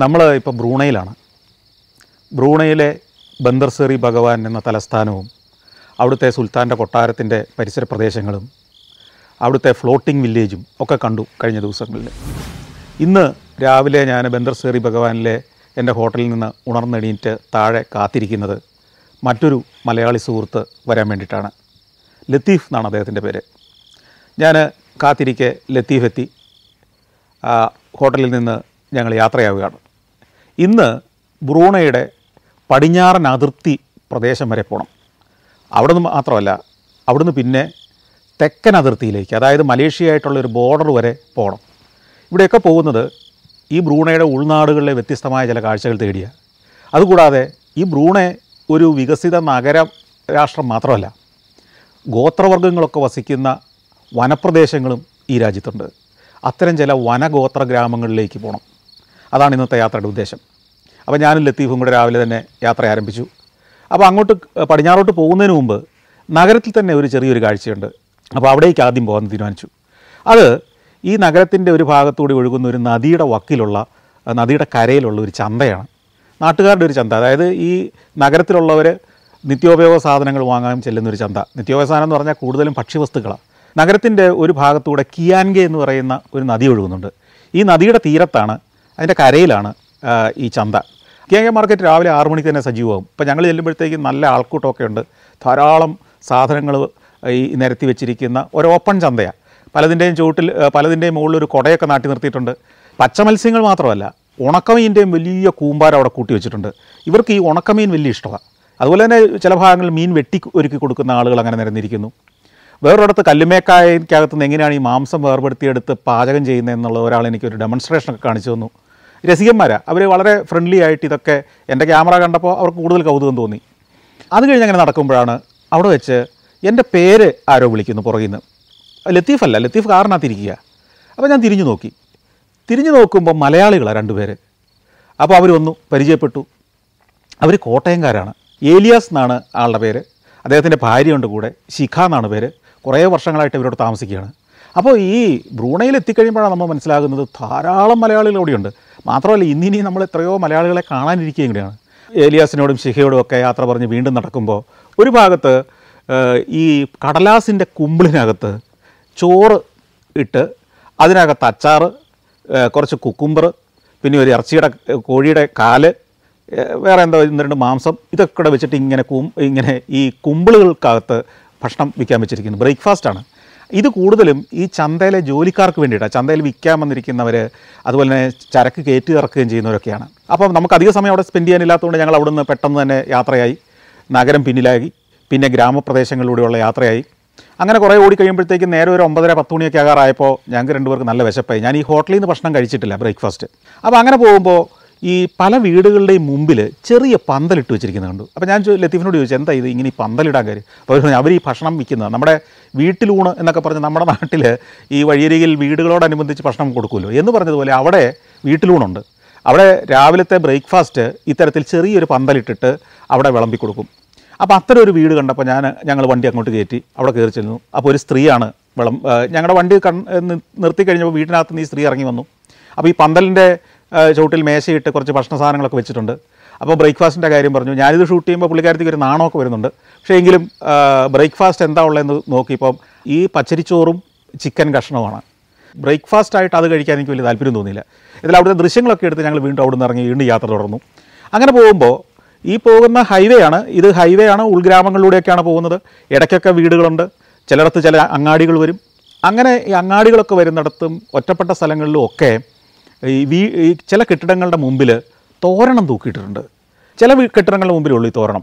നമ്മൾ ഇപ്പോൾ ബ്രൂണയിലാണ് ബ്രൂണയിലെ ബന്ദർസെറി ഭഗവാൻ എന്ന തലസ്ഥാനവും അവിടുത്തെ സുൽത്താൻ്റെ കൊട്ടാരത്തിൻ്റെ പരിസര പ്രദേശങ്ങളും അവിടുത്തെ ഫ്ലോട്ടിംഗ് വില്ലേജും ഒക്കെ കണ്ടു കഴിഞ്ഞ ദിവസങ്ങളിൽ ഇന്ന് രാവിലെ ഞാൻ ബന്ദർസേറി ഭഗവാനിലെ എൻ്റെ ഹോട്ടലിൽ നിന്ന് ഉണർന്നെണീറ്റ് താഴെ കാത്തിരിക്കുന്നത് മറ്റൊരു മലയാളി സുഹൃത്ത് വരാൻ വേണ്ടിയിട്ടാണ് ലത്തീഫ് എന്നാണ് അദ്ദേഹത്തിൻ്റെ പേര് ഞാൻ കാത്തിരിക്കെ ലത്തീഫ് എത്തി ഹോട്ടലിൽ നിന്ന് ഞങ്ങൾ യാത്രയാവുകയാണ് ഇന്ന് ബ്രൂണയുടെ പടിഞ്ഞാറൻ അതിർത്തി പ്രദേശം വരെ പോകണം അവിടെ നിന്ന് മാത്രമല്ല അവിടുന്ന് പിന്നെ തെക്കൻ അതിർത്തിയിലേക്ക് അതായത് മലേഷ്യയായിട്ടുള്ള ഒരു ബോർഡർ വരെ പോകണം ഇവിടെയൊക്കെ പോകുന്നത് ഈ ബ്രൂണയുടെ ഉൾനാടുകളിലെ വ്യത്യസ്തമായ ചില കാഴ്ചകൾ തേടിയ അതുകൂടാതെ ഈ ബ്രൂണ ഒരു വികസിത നഗര രാഷ്ട്രം മാത്രമല്ല ഗോത്രവർഗ്ഗങ്ങളൊക്കെ വസിക്കുന്ന വനപ്രദേശങ്ങളും ഈ രാജ്യത്തുണ്ട് അത്തരം ചില വനഗോത്ര ഗ്രാമങ്ങളിലേക്ക് പോകണം അതാണ് ഇന്നത്തെ യാത്രയുടെ ഉദ്ദേശം അപ്പോൾ ഞാനും ലത്തീഫും കൂടെ രാവിലെ തന്നെ യാത്ര ആരംഭിച്ചു അപ്പോൾ അങ്ങോട്ട് പടിഞ്ഞാറോട്ട് പോകുന്നതിന് മുമ്പ് നഗരത്തിൽ തന്നെ ഒരു ചെറിയൊരു കാഴ്ചയുണ്ട് അപ്പോൾ അവിടേക്ക് ആദ്യം പോകാൻ തീരുമാനിച്ചു അത് ഈ നഗരത്തിൻ്റെ ഒരു ഭാഗത്തുകൂടി ഒഴുകുന്ന ഒരു നദിയുടെ വക്കിലുള്ള നദിയുടെ കരയിലുള്ള ഒരു ചന്തയാണ് നാട്ടുകാരുടെ ഒരു ചന്ത അതായത് ഈ നഗരത്തിലുള്ളവർ നിത്യോപയോഗ സാധനങ്ങൾ വാങ്ങാൻ ചെല്ലുന്ന ഒരു ചന്ത നിത്യോപയോഗ സാധനം എന്ന് പറഞ്ഞാൽ കൂടുതലും ഭക്ഷ്യവസ്തുക്കളാണ് നഗരത്തിൻ്റെ ഒരു ഭാഗത്തുകൂടെ കിയാൻഗെ എന്ന് പറയുന്ന ഒരു നദി ഒഴുകുന്നുണ്ട് ഈ നദിയുടെ തീരത്താണ് അതിൻ്റെ കരയിലാണ് ഈ ചന്ത കെ കെ മാർക്കറ്റ് രാവിലെ ആറു മണിക്ക് തന്നെ സജീവമാകും ഇപ്പോൾ ഞങ്ങൾ ചെല്ലുമ്പോഴത്തേക്കും നല്ല ആൾക്കൂട്ടമൊക്കെ ഉണ്ട് ധാരാളം സാധനങ്ങൾ ഈ നിരത്തി വെച്ചിരിക്കുന്ന ഒരു ഓപ്പൺ ചന്തയാണ് പലതിൻ്റെയും ചുവട്ടിൽ പലതിൻ്റെയും മുകളിൽ ഒരു കുടയൊക്കെ നാട്ടി നിർത്തിയിട്ടുണ്ട് പച്ചമത്സ്യങ്ങൾ മാത്രമല്ല ഉണക്കമീൻ്റെയും വലിയ കൂമ്പാരം അവിടെ കൂട്ടി വെച്ചിട്ടുണ്ട് ഇവർക്ക് ഈ ഉണക്കമീൻ വലിയ ഇഷ്ടമാണ് അതുപോലെ തന്നെ ചില ഭാഗങ്ങളിൽ മീൻ വെട്ടി ഒരുക്കി കൊടുക്കുന്ന ആളുകൾ അങ്ങനെ നിരന്നിരിക്കുന്നു വേറൊരിടത്ത് കല്ലുമേക്കായക്കകത്ത് നിന്ന് എങ്ങനെയാണ് ഈ മാംസം വേർപെടുത്തിയെടുത്ത് പാചകം ചെയ്യുന്നത് എന്നുള്ള ഒരാൾ എനിക്കൊരു ഡെമൺസ്ട്രേഷനൊക്കെ കാണിച്ചു തന്നു രസികന്മാരാണ് അവർ വളരെ ഫ്രണ്ട്ലി ആയിട്ട് ഇതൊക്കെ എൻ്റെ ക്യാമറ കണ്ടപ്പോൾ അവർക്ക് കൂടുതൽ കൗതുകം തോന്നി അത് കഴിഞ്ഞ് അങ്ങനെ നടക്കുമ്പോഴാണ് അവിടെ വെച്ച് എൻ്റെ പേര് ആരോ വിളിക്കുന്നു പുറകിൽ നിന്ന് ലത്തീഫല്ല ലത്തീഫ് കാറിനകത്തിരിക്കുക അപ്പോൾ ഞാൻ തിരിഞ്ഞു നോക്കി തിരിഞ്ഞു നോക്കുമ്പോൾ മലയാളികളാണ് രണ്ടുപേര് അപ്പോൾ അവർ വന്നു പരിചയപ്പെട്ടു അവർ കോട്ടയംകാരാണ് ഏലിയാസ് എന്നാണ് ആളുടെ പേര് അദ്ദേഹത്തിൻ്റെ ഭാര്യയുണ്ട് കൂടെ ശിഖ എന്നാണ് പേര് കുറേ വർഷങ്ങളായിട്ട് ഇവരോട് താമസിക്കുകയാണ് അപ്പോൾ ഈ ബ്രൂണയിൽ എത്തിക്കഴിയുമ്പോഴാണ് നമ്മൾ മനസ്സിലാകുന്നത് ധാരാളം മലയാളികൾ അവിടെയുണ്ട് മാത്രമല്ല ഇന്നിനി നമ്മൾ എത്രയോ മലയാളികളെ കാണാനിരിക്കുകയും കൂടിയാണ് ഏലിയാസിനോടും ശിഹയോടും ഒക്കെ യാത്ര പറഞ്ഞ് വീണ്ടും നടക്കുമ്പോൾ ഒരു ഭാഗത്ത് ഈ കടലാസിൻ്റെ കുമ്പിളിനകത്ത് ചോറ് ഇട്ട് അതിനകത്ത് അച്ചാർ കുറച്ച് കുക്കുംബർ പിന്നെ ഒരു ഇറച്ചിയുടെ കോഴിയുടെ കാല് വേറെ എന്തോ ഒന്ന് രണ്ട് മാംസം ഇതൊക്കെ വെച്ചിട്ട് ഇങ്ങനെ കും ഇങ്ങനെ ഈ കുമ്പിളുകൾക്കകത്ത് ഭക്ഷണം വിൽക്കാൻ വെച്ചിരിക്കുന്നു ബ്രേക്ക്ഫാസ്റ്റാണ് ഇത് കൂടുതലും ഈ ചന്തയിലെ ജോലിക്കാർക്ക് വേണ്ടിയിട്ടാണ് ചന്തയിൽ വിൽക്കാൻ വന്നിരിക്കുന്നവർ അതുപോലെ തന്നെ ചരക്ക് കയറ്റി ഇറക്കുകയും ചെയ്യുന്നവരൊക്കെയാണ് അപ്പോൾ നമുക്ക് അധിക സമയം അവിടെ സ്പെൻഡ് ചെയ്യാനില്ലാത്തതുകൊണ്ട് ഞങ്ങൾ അവിടെ നിന്ന് പെട്ടെന്ന് തന്നെ യാത്രയായി നഗരം പിന്നിലായി പിന്നെ ഗ്രാമപ്രദേശങ്ങളിലൂടെയുള്ള യാത്രയായി അങ്ങനെ കുറേ ഓടി കഴിയുമ്പോഴത്തേക്കും നേരെ ഒരു ഒമ്പതര പത്ത് മണിയൊക്കെ ആകാറായപ്പോൾ ഞങ്ങൾക്ക് രണ്ടുപേർക്ക് നല്ല വിശപ്പായി ഞാൻ ഈ ഹോട്ടലിൽ നിന്ന് ഭക്ഷണം കഴിച്ചിട്ടില്ല ബ്രേക്ക്ഫാസ്റ്റ് അപ്പോൾ അങ്ങനെ പോകുമ്പോൾ ഈ പല വീടുകളുടെയും മുമ്പിൽ ചെറിയ പന്തലിട്ട് വെച്ചിരിക്കുന്നത് കണ്ടു അപ്പോൾ ഞാൻ ലത്തീഫിനോട് ചോദിച്ചു എന്താ ഇത് ഇങ്ങനെ ഈ പന്തലിടാൻ കാര്യം അപ്പോൾ അവർ ഈ ഭക്ഷണം വിൽക്കുന്നത് നമ്മുടെ വീട്ടിലൂണ് എന്നൊക്കെ പറഞ്ഞ് നമ്മുടെ നാട്ടിൽ ഈ വഴിയരികിൽ വീടുകളോടനുബന്ധിച്ച് ഭക്ഷണം കൊടുക്കുമല്ലോ എന്ന് പറഞ്ഞതുപോലെ അവിടെ വീട്ടിലൂണുണ്ട് അവിടെ രാവിലത്തെ ബ്രേക്ക്ഫാസ്റ്റ് ഇത്തരത്തിൽ ചെറിയൊരു പന്തലിട്ടിട്ട് അവിടെ വിളമ്പി കൊടുക്കും അപ്പോൾ അത്തരം ഒരു വീട് കണ്ടപ്പോൾ ഞാൻ ഞങ്ങൾ വണ്ടി അങ്ങോട്ട് കയറ്റി അവിടെ കയറി ചെന്നു അപ്പോൾ ഒരു സ്ത്രീയാണ് വിളം ഞങ്ങളുടെ വണ്ടി കൺ നിർത്തി കഴിഞ്ഞപ്പോൾ വീട്ടിനകത്ത് നിന്ന് ഈ സ്ത്രീ ഇറങ്ങി വന്നു അപ്പോൾ ഈ പന്തലിൻ്റെ ചുവട്ടിൽ മേശയിട്ട് കുറച്ച് ഭക്ഷണ സാധനങ്ങളൊക്കെ വെച്ചിട്ടുണ്ട് അപ്പോൾ ബ്രേക്ക്ഫാസ്റ്റിൻ്റെ കാര്യം പറഞ്ഞു ഞാനിത് ഷൂട്ട് ചെയ്യുമ്പോൾ പുള്ളിക്കാരത്തേക്ക് ഒരു നാണമൊക്കെ വരുന്നുണ്ട് പക്ഷേ എങ്കിലും ബ്രേക്ക്ഫാസ്റ്റ് എന്താ ഉള്ളതെന്ന് നോക്കി ഇപ്പം ഈ പച്ചരിച്ചോറും ചിക്കൻ കഷ്ണവുമാണ് ബ്രേക്ക്ഫാസ്റ്റ് ആയിട്ട് അത് കഴിക്കാൻ എനിക്ക് വലിയ താല്പര്യം തോന്നിയില്ല ഇതിൽ അവിടുത്തെ ദൃശ്യങ്ങളൊക്കെ എടുത്ത് ഞങ്ങൾ വീണ്ടും അവിടെ നിന്ന് ഇറങ്ങി വീണ്ടും യാത്ര തുടർന്നു അങ്ങനെ പോകുമ്പോൾ ഈ പോകുന്ന ഹൈവേ ആണ് ഇത് ഹൈവേ ആണ് ഉൾഗ്രാമങ്ങളിലൂടെയൊക്കെയാണ് പോകുന്നത് ഇടയ്ക്കൊക്കെ വീടുകളുണ്ട് ചിലയിടത്ത് ചില അങ്ങാടികൾ വരും അങ്ങനെ ഈ അങ്ങാടികളൊക്കെ വരുന്നിടത്തും ഒറ്റപ്പെട്ട സ്ഥലങ്ങളിലും ഒക്കെ ഈ വീ ഈ ചില കെട്ടിടങ്ങളുടെ മുമ്പിൽ തോരണം തൂക്കിയിട്ടിട്ടുണ്ട് ചില കെട്ടിടങ്ങളുടെ മുമ്പിലുള്ളൂ ഈ തോരണം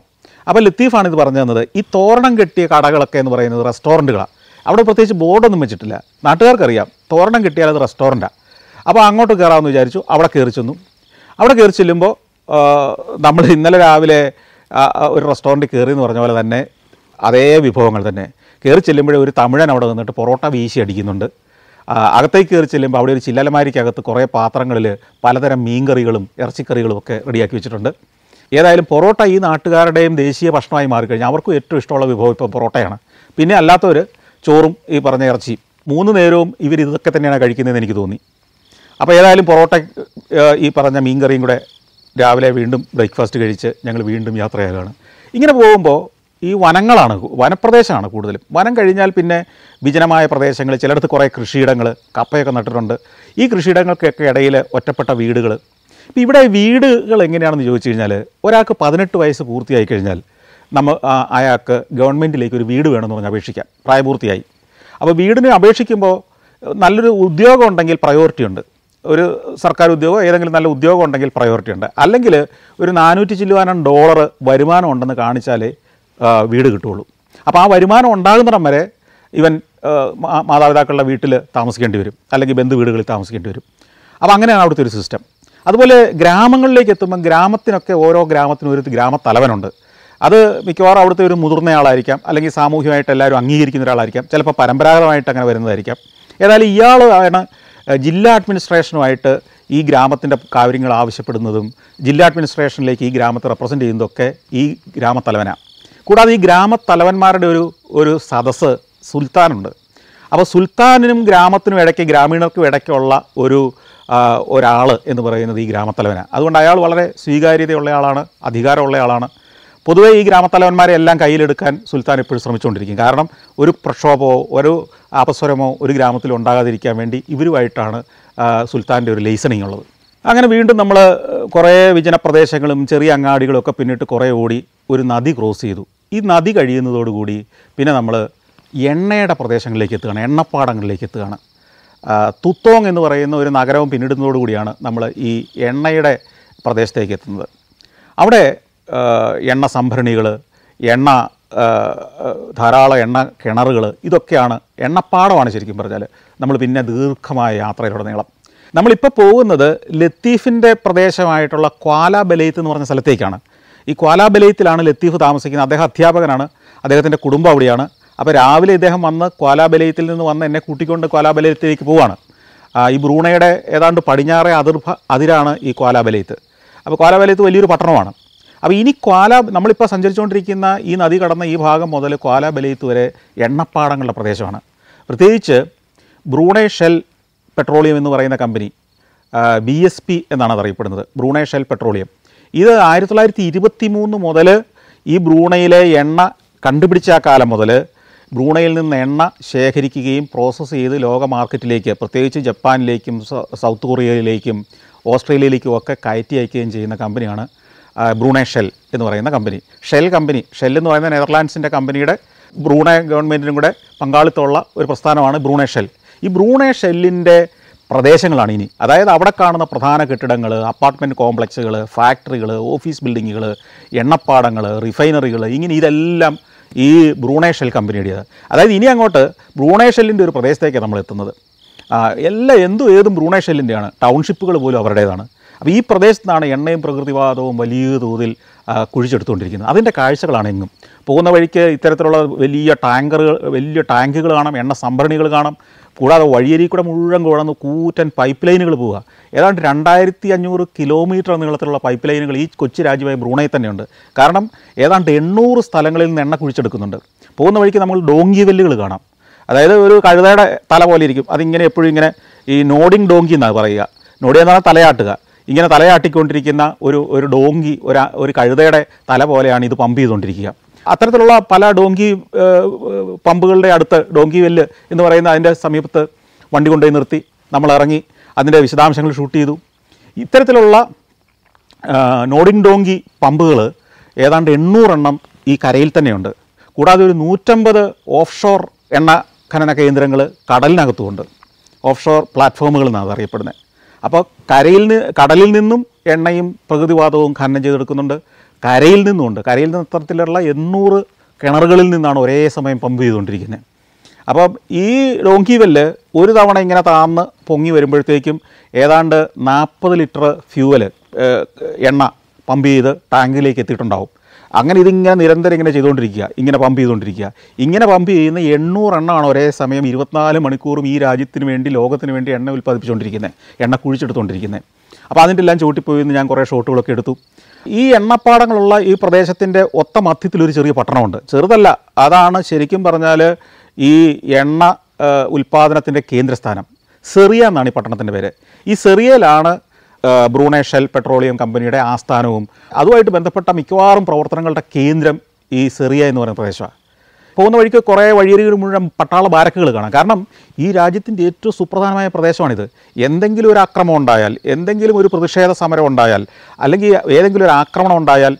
അപ്പോൾ ലത്തീഫാണ് ഇത് പറഞ്ഞു തന്നത് ഈ തോരണം കെട്ടിയ കടകളൊക്കെ എന്ന് പറയുന്നത് റെസ്റ്റോറൻറ്റുകളാണ് അവിടെ പ്രത്യേകിച്ച് ബോർഡൊന്നും വെച്ചിട്ടില്ല നാട്ടുകാർക്കറിയാം തോരണം കെട്ടിയാൽ അത് റെസ്റ്റോറൻറ്റാണ് അപ്പോൾ അങ്ങോട്ട് കയറാമെന്ന് വിചാരിച്ചു അവിടെ കയറി ചെന്നു അവിടെ കയറി ചെല്ലുമ്പോൾ നമ്മൾ ഇന്നലെ രാവിലെ ഒരു റെസ്റ്റോറൻറ്റിൽ കയറി എന്ന് പറഞ്ഞ പോലെ തന്നെ അതേ വിഭവങ്ങൾ തന്നെ കയറി ചെല്ലുമ്പോഴേ ഒരു തമിഴൻ അവിടെ നിന്നിട്ട് പൊറോട്ട വീശി അടിക്കുന്നുണ്ട് അകത്തേക്ക് കയറി ചെല്ലുമ്പോൾ അവിടെ ഒരു ചില്ലലമാരിക്കകത്ത് കുറേ പാത്രങ്ങളിൽ പലതരം മീൻകറികളും ഇറച്ചിക്കറികളും ഒക്കെ റെഡിയാക്കി വെച്ചിട്ടുണ്ട് ഏതായാലും പൊറോട്ട ഈ നാട്ടുകാരുടെയും ദേശീയ ഭക്ഷണമായി മാറിക്കഴിഞ്ഞാൽ അവർക്കും ഏറ്റവും ഇഷ്ടമുള്ള വിഭവം ഇപ്പോൾ പൊറോട്ടയാണ് പിന്നെ അല്ലാത്തവർ ചോറും ഈ പറഞ്ഞ ഇറച്ചി മൂന്ന് നേരവും ഇവർ ഇതൊക്കെ തന്നെയാണ് കഴിക്കുന്നതെന്ന് എനിക്ക് തോന്നി അപ്പോൾ ഏതായാലും പൊറോട്ട ഈ പറഞ്ഞ മീൻ കറിയും കൂടെ രാവിലെ വീണ്ടും ബ്രേക്ക്ഫാസ്റ്റ് കഴിച്ച് ഞങ്ങൾ വീണ്ടും യാത്രയാകുകയാണ് ഇങ്ങനെ പോകുമ്പോൾ ഈ വനങ്ങളാണ് വനപ്രദേശമാണ് കൂടുതലും വനം കഴിഞ്ഞാൽ പിന്നെ വിജനമായ പ്രദേശങ്ങൾ ചിലയിടത്ത് കുറേ കൃഷിയിടങ്ങൾ കപ്പയൊക്കെ നട്ടിട്ടുണ്ട് ഈ കൃഷിയിടങ്ങൾക്കൊക്കെ ഇടയിൽ ഒറ്റപ്പെട്ട വീടുകൾ ഇപ്പോൾ ഇവിടെ വീടുകൾ എങ്ങനെയാണെന്ന് ചോദിച്ചു കഴിഞ്ഞാൽ ഒരാൾക്ക് പതിനെട്ട് വയസ്സ് പൂർത്തിയായി കഴിഞ്ഞാൽ നമ്മൾ അയാൾക്ക് ഗവൺമെൻറ്റിലേക്ക് ഒരു വീട് വേണമെന്ന് പറഞ്ഞ് അപേക്ഷിക്കാം പ്രായപൂർത്തിയായി അപ്പോൾ വീടിന് അപേക്ഷിക്കുമ്പോൾ നല്ലൊരു ഉദ്യോഗം ഉണ്ടെങ്കിൽ പ്രയോറിറ്റി ഉണ്ട് ഒരു സർക്കാർ ഉദ്യോഗം ഏതെങ്കിലും നല്ല ഉദ്യോഗം ഉണ്ടെങ്കിൽ പ്രയോറിറ്റി ഉണ്ട് അല്ലെങ്കിൽ ഒരു നാനൂറ്റി ചില്ലുവാനം ഡോളർ വരുമാനം ഉണ്ടെന്ന് കാണിച്ചാലേ വീട് കിട്ടുള്ളൂ അപ്പോൾ ആ വരുമാനം ഉണ്ടാകുന്നിടം വരെ ഇവൻ മാതാപിതാക്കളുടെ വീട്ടിൽ താമസിക്കേണ്ടി വരും അല്ലെങ്കിൽ ബന്ധു വീടുകളിൽ താമസിക്കേണ്ടി വരും അപ്പോൾ അങ്ങനെയാണ് അവിടുത്തെ ഒരു സിസ്റ്റം അതുപോലെ ഗ്രാമങ്ങളിലേക്ക് എത്തുമ്പം ഗ്രാമത്തിനൊക്കെ ഓരോ ഗ്രാമത്തിനും ഒരു ഗ്രാമത്തലവനുണ്ട് അത് മിക്കവാറും അവിടുത്തെ ഒരു മുതിർന്നയാളായിരിക്കാം അല്ലെങ്കിൽ സാമൂഹികമായിട്ട് എല്ലാവരും അംഗീകരിക്കുന്ന ഒരാളായിരിക്കാം ചിലപ്പോൾ പരമ്പരാഗതമായിട്ട് അങ്ങനെ വരുന്നതായിരിക്കാം ഏതായാലും ഇയാൾ ആണ് ജില്ലാ അഡ്മിനിസ്ട്രേഷനുമായിട്ട് ഈ ഗ്രാമത്തിൻ്റെ കാര്യങ്ങൾ ആവശ്യപ്പെടുന്നതും ജില്ലാ അഡ്മിനിസ്ട്രേഷനിലേക്ക് ഈ ഗ്രാമത്തെ റെപ്രസെൻ്റ് ചെയ്യുന്നതൊക്കെ ഈ ഗ്രാമത്തലവനാണ് കൂടാതെ ഈ ഗ്രാമത്തലവന്മാരുടെ ഒരു ഒരു സദസ്സ് സുൽത്താനുണ്ട് അപ്പോൾ സുൽത്താനിനും ഗ്രാമത്തിനും ഇടയ്ക്ക് ഗ്രാമീണർക്കും ഇടയ്ക്കുള്ള ഒരു ഒരാൾ എന്ന് പറയുന്നത് ഈ ഗ്രാമത്തലവനാണ് അതുകൊണ്ട് അയാൾ വളരെ സ്വീകാര്യതയുള്ള ആളാണ് അധികാരമുള്ള ആളാണ് പൊതുവേ ഈ ഗ്രാമത്തലവന്മാരെ എല്ലാം കയ്യിലെടുക്കാൻ സുൽത്താൻ എപ്പോഴും ശ്രമിച്ചുകൊണ്ടിരിക്കും കാരണം ഒരു പ്രക്ഷോഭമോ ഒരു അപസ്വരമോ ഒരു ഗ്രാമത്തിൽ ഉണ്ടാകാതിരിക്കാൻ വേണ്ടി ഇവരുമായിട്ടാണ് സുൽത്താൻ്റെ ഒരു ലൈസണിങ് ഉള്ളത് അങ്ങനെ വീണ്ടും നമ്മൾ കുറേ വിജനപ്രദേശങ്ങളും ചെറിയ അങ്ങാടികളൊക്കെ പിന്നിട്ട് കുറേ ഓടി ഒരു നദി ക്രോസ് ചെയ്തു ഈ നദി കഴിയുന്നതോടുകൂടി പിന്നെ നമ്മൾ എണ്ണയുടെ പ്രദേശങ്ങളിലേക്ക് എത്തുകയാണ് എണ്ണപ്പാടങ്ങളിലേക്ക് എത്തുകയാണ് തുത്തോങ് എന്ന് പറയുന്ന ഒരു നഗരവും പിന്നിടുന്നതോടുകൂടിയാണ് നമ്മൾ ഈ എണ്ണയുടെ പ്രദേശത്തേക്ക് എത്തുന്നത് അവിടെ എണ്ണ സംഭരണികൾ എണ്ണ ധാരാളം എണ്ണ കിണറുകൾ ഇതൊക്കെയാണ് എണ്ണപ്പാടമാണ് ശരിക്കും പറഞ്ഞാൽ നമ്മൾ പിന്നെ ദീർഘമായ യാത്രയിലൂടെ നീളം നമ്മളിപ്പോൾ പോകുന്നത് ലത്തീഫിൻ്റെ പ്രദേശമായിട്ടുള്ള ക്വാല ബലേത്ത് എന്ന് പറഞ്ഞ സ്ഥലത്തേക്കാണ് ഈ ക്വാലാബലയത്തിലാണ് ലത്തീഫ് താമസിക്കുന്നത് അദ്ദേഹം അധ്യാപകനാണ് അദ്ദേഹത്തിൻ്റെ കുടുംബം അവിടെയാണ് അപ്പോൾ രാവിലെ ഇദ്ദേഹം വന്ന് ക്വാലാബലയത്തിൽ നിന്ന് വന്ന് എന്നെ കൂട്ടിക്കൊണ്ട് ക്വാലാബലയത്തിലേക്ക് പോവാണ് ഈ ബ്രൂണയുടെ ഏതാണ്ട് പടിഞ്ഞാറേ അതിർഭ അതിരാണ് ഈ ക്വാലാബലയത്ത് അപ്പോൾ ക്വാലാബലയത്ത് വലിയൊരു പട്ടണമാണ് അപ്പോൾ ഇനി ക്വാല നമ്മളിപ്പോൾ സഞ്ചരിച്ചുകൊണ്ടിരിക്കുന്ന ഈ നദി കടന്ന ഈ ഭാഗം മുതൽ ക്വാലാബലയത്ത് വരെ എണ്ണപ്പാടങ്ങളുടെ പ്രദേശമാണ് പ്രത്യേകിച്ച് ബ്രൂണേ ഷെൽ പെട്രോളിയം എന്ന് പറയുന്ന കമ്പനി ബി എസ് പി എന്നാണ് അതറിയപ്പെടുന്നത് ബ്രൂണേ ഷെൽ പെട്രോളിയം ഇത് ആയിരത്തി തൊള്ളായിരത്തി ഇരുപത്തി മൂന്ന് മുതൽ ഈ ബ്രൂണയിലെ എണ്ണ കണ്ടുപിടിച്ച ആ കാലം മുതൽ ബ്രൂണയിൽ നിന്ന് എണ്ണ ശേഖരിക്കുകയും പ്രോസസ്സ് ചെയ്ത് ലോക മാർക്കറ്റിലേക്ക് പ്രത്യേകിച്ച് ജപ്പാനിലേക്കും സൗത്ത് കൊറിയയിലേക്കും ഓസ്ട്രേലിയയിലേക്കും ഒക്കെ കയറ്റി അയക്കുകയും ചെയ്യുന്ന കമ്പനിയാണ് ബ്രൂണെ ഷെൽ എന്ന് പറയുന്ന കമ്പനി ഷെൽ കമ്പനി ഷെൽ എന്ന് പറയുന്ന നെതർലാൻഡ്സിൻ്റെ കമ്പനിയുടെ ബ്രൂണെ ഗവൺമെൻറ്റിനും കൂടെ പങ്കാളിത്തമുള്ള ഒരു പ്രസ്ഥാനമാണ് ബ്രൂണെ ഷെൽ ഈ ബ്രൂണെ ഷെല്ലിൻ്റെ പ്രദേശങ്ങളാണ് ഇനി അതായത് അവിടെ കാണുന്ന പ്രധാന കെട്ടിടങ്ങൾ അപ്പാർട്ട്മെൻറ്റ് കോംപ്ലക്സുകൾ ഫാക്ടറികൾ ഓഫീസ് ബിൽഡിങ്ങുകൾ എണ്ണപ്പാടങ്ങൾ റിഫൈനറികൾ ഇങ്ങനെ ഇതെല്ലാം ഈ ബ്രൂണേഷൽ ഷെൽ കമ്പനിയുടേത് അതായത് ഇനി അങ്ങോട്ട് ബ്രൂണേഷലിൻ്റെ ഒരു പ്രദേശത്തേക്കാണ് നമ്മൾ എത്തുന്നത് എല്ലാ എന്തും ഏതും ബ്രൂണേഷലിൻ്റെയാണ് ടൗൺഷിപ്പുകൾ പോലും അവരുടേതാണ് അപ്പോൾ ഈ പ്രദേശത്താണ് എണ്ണയും പ്രകൃതിവാദവും വലിയ തോതിൽ കുഴിച്ചെടുത്തുകൊണ്ടിരിക്കുന്നത് അതിൻ്റെ കാഴ്ചകളാണ് എങ്ങും പോകുന്ന വഴിക്ക് ഇത്തരത്തിലുള്ള വലിയ ടാങ്കറുകൾ വലിയ ടാങ്കുകൾ കാണാം എണ്ണ സംഭരണികൾ കാണാം കൂടാതെ വഴിയരി കൂടെ മുഴുവൻ കുഴന്ന് കൂറ്റൻ പൈപ്പ് ലൈനുകൾ പോവുക ഏതാണ്ട് രണ്ടായിരത്തി അഞ്ഞൂറ് കിലോമീറ്റർ നീളത്തിലുള്ള പൈപ്പ് ലൈനുകൾ ഈ കൊച്ചു രാജ്യമായ ബ്രൂണയിൽ തന്നെയുണ്ട് കാരണം ഏതാണ്ട് എണ്ണൂറ് സ്ഥലങ്ങളിൽ നിന്ന് എണ്ണ കുഴിച്ചെടുക്കുന്നുണ്ട് പോകുന്ന വഴിക്ക് നമ്മൾ ഡോങ്കി വെല്ലുകൾ കാണാം അതായത് ഒരു കഴുതയുടെ തല പോലെ ഇരിക്കും അതിങ്ങനെ എപ്പോഴും ഇങ്ങനെ ഈ നോഡിങ് ഡോങ്കി എന്നാണ് പറയുക നോഡി എന്ന് പറഞ്ഞാൽ തലയാട്ടുക ഇങ്ങനെ തലയാട്ടിക്കൊണ്ടിരിക്കുന്ന ഒരു ഒരു ഡോങ്കി ഒരു ഒരു കഴുതയുടെ തല പോലെയാണ് ഇത് പമ്പ് ചെയ്തുകൊണ്ടിരിക്കുക അത്തരത്തിലുള്ള പല ഡോങ്കി പമ്പുകളുടെ അടുത്ത് ഡോങ്കി വെല്ല് എന്ന് പറയുന്ന അതിൻ്റെ സമീപത്ത് വണ്ടി കൊണ്ടുപോയി നിർത്തി നമ്മൾ ഇറങ്ങി അതിൻ്റെ വിശദാംശങ്ങൾ ഷൂട്ട് ചെയ്തു ഇത്തരത്തിലുള്ള നോഡിൻ ഡോങ്കി പമ്പുകൾ ഏതാണ്ട് എണ്ണൂറെണ്ണം ഈ കരയിൽ തന്നെയുണ്ട് കൂടാതെ ഒരു നൂറ്റമ്പത് ഓഫ് ഷോർ എണ്ണ ഖനന കേന്ദ്രങ്ങൾ കടലിനകത്തുമുണ്ട് ഓഫ് ഷോർ പ്ലാറ്റ്ഫോമുകൾ എന്നാണ് അറിയപ്പെടുന്നത് അപ്പോൾ കരയിൽ കടലിൽ നിന്നും എണ്ണയും പ്രകൃതിവാതവും ഖനനം ചെയ്തെടുക്കുന്നുണ്ട് കരയിൽ നിന്നുകൊണ്ട് കരയിൽ നിന്ന് അത്തരത്തിലുള്ള എണ്ണൂറ് കിണറുകളിൽ നിന്നാണ് ഒരേ സമയം പമ്പ് ചെയ്തുകൊണ്ടിരിക്കുന്നത് അപ്പം ഈ ഡോങ്കി വെല്ല് ഒരു തവണ ഇങ്ങനെ താന്ന് പൊങ്ങി വരുമ്പോഴത്തേക്കും ഏതാണ്ട് നാൽപ്പത് ലിറ്റർ ഫ്യൂവൽ എണ്ണ പമ്പ് ചെയ്ത് ടാങ്കിലേക്ക് എത്തിയിട്ടുണ്ടാവും അങ്ങനെ ഇതിങ്ങനെ നിരന്തരം ഇങ്ങനെ ചെയ്തുകൊണ്ടിരിക്കുക ഇങ്ങനെ പമ്പ് ചെയ്തുകൊണ്ടിരിക്കുക ഇങ്ങനെ പമ്പ് ചെയ്യുന്ന എണ്ണമാണ് ഒരേ സമയം ഇരുപത്തിനാല് മണിക്കൂറും ഈ രാജ്യത്തിന് വേണ്ടി ലോകത്തിന് വേണ്ടി എണ്ണ ഉൽപ്പാദിപ്പിച്ചുകൊണ്ടിരിക്കുന്നത് എണ്ണ കുഴിച്ചെടുത്തുകൊണ്ടിരിക്കുന്നത് അപ്പോൾ അതിൻ്റെ എല്ലാം ചൂട്ടിപ്പോയി ഞാൻ കുറേ ഷോട്ടുകളൊക്കെ എടുത്തു ഈ എണ്ണപ്പാടങ്ങളുള്ള ഈ പ്രദേശത്തിൻ്റെ ഒത്ത മധ്യത്തിലൊരു ചെറിയ പട്ടണമുണ്ട് ചെറുതല്ല അതാണ് ശരിക്കും പറഞ്ഞാൽ ഈ എണ്ണ ഉൽപ്പാദനത്തിൻ്റെ കേന്ദ്രസ്ഥാനം സെറിയ എന്നാണ് ഈ പട്ടണത്തിൻ്റെ പേര് ഈ സെറിയയിലാണ് ബ്രൂണേഷൽ ഷെൽ പെട്രോളിയം കമ്പനിയുടെ ആസ്ഥാനവും അതുമായിട്ട് ബന്ധപ്പെട്ട മിക്കവാറും പ്രവർത്തനങ്ങളുടെ കേന്ദ്രം ഈ സെറിയ എന്ന് പറയുന്ന പ്രദേശമാണ് പോകുന്ന വഴിക്ക് കുറേ വഴിയരികൾ മുഴുവൻ പട്ടാള ബാരക്കുകൾ കാണാം കാരണം ഈ രാജ്യത്തിൻ്റെ ഏറ്റവും സുപ്രധാനമായ പ്രദേശമാണിത് എന്തെങ്കിലും ഒരു ആക്രമണം ഉണ്ടായാൽ എന്തെങ്കിലും ഒരു പ്രതിഷേധ സമരം ഉണ്ടായാൽ അല്ലെങ്കിൽ ഏതെങ്കിലും ഒരു ആക്രമണം ഉണ്ടായാൽ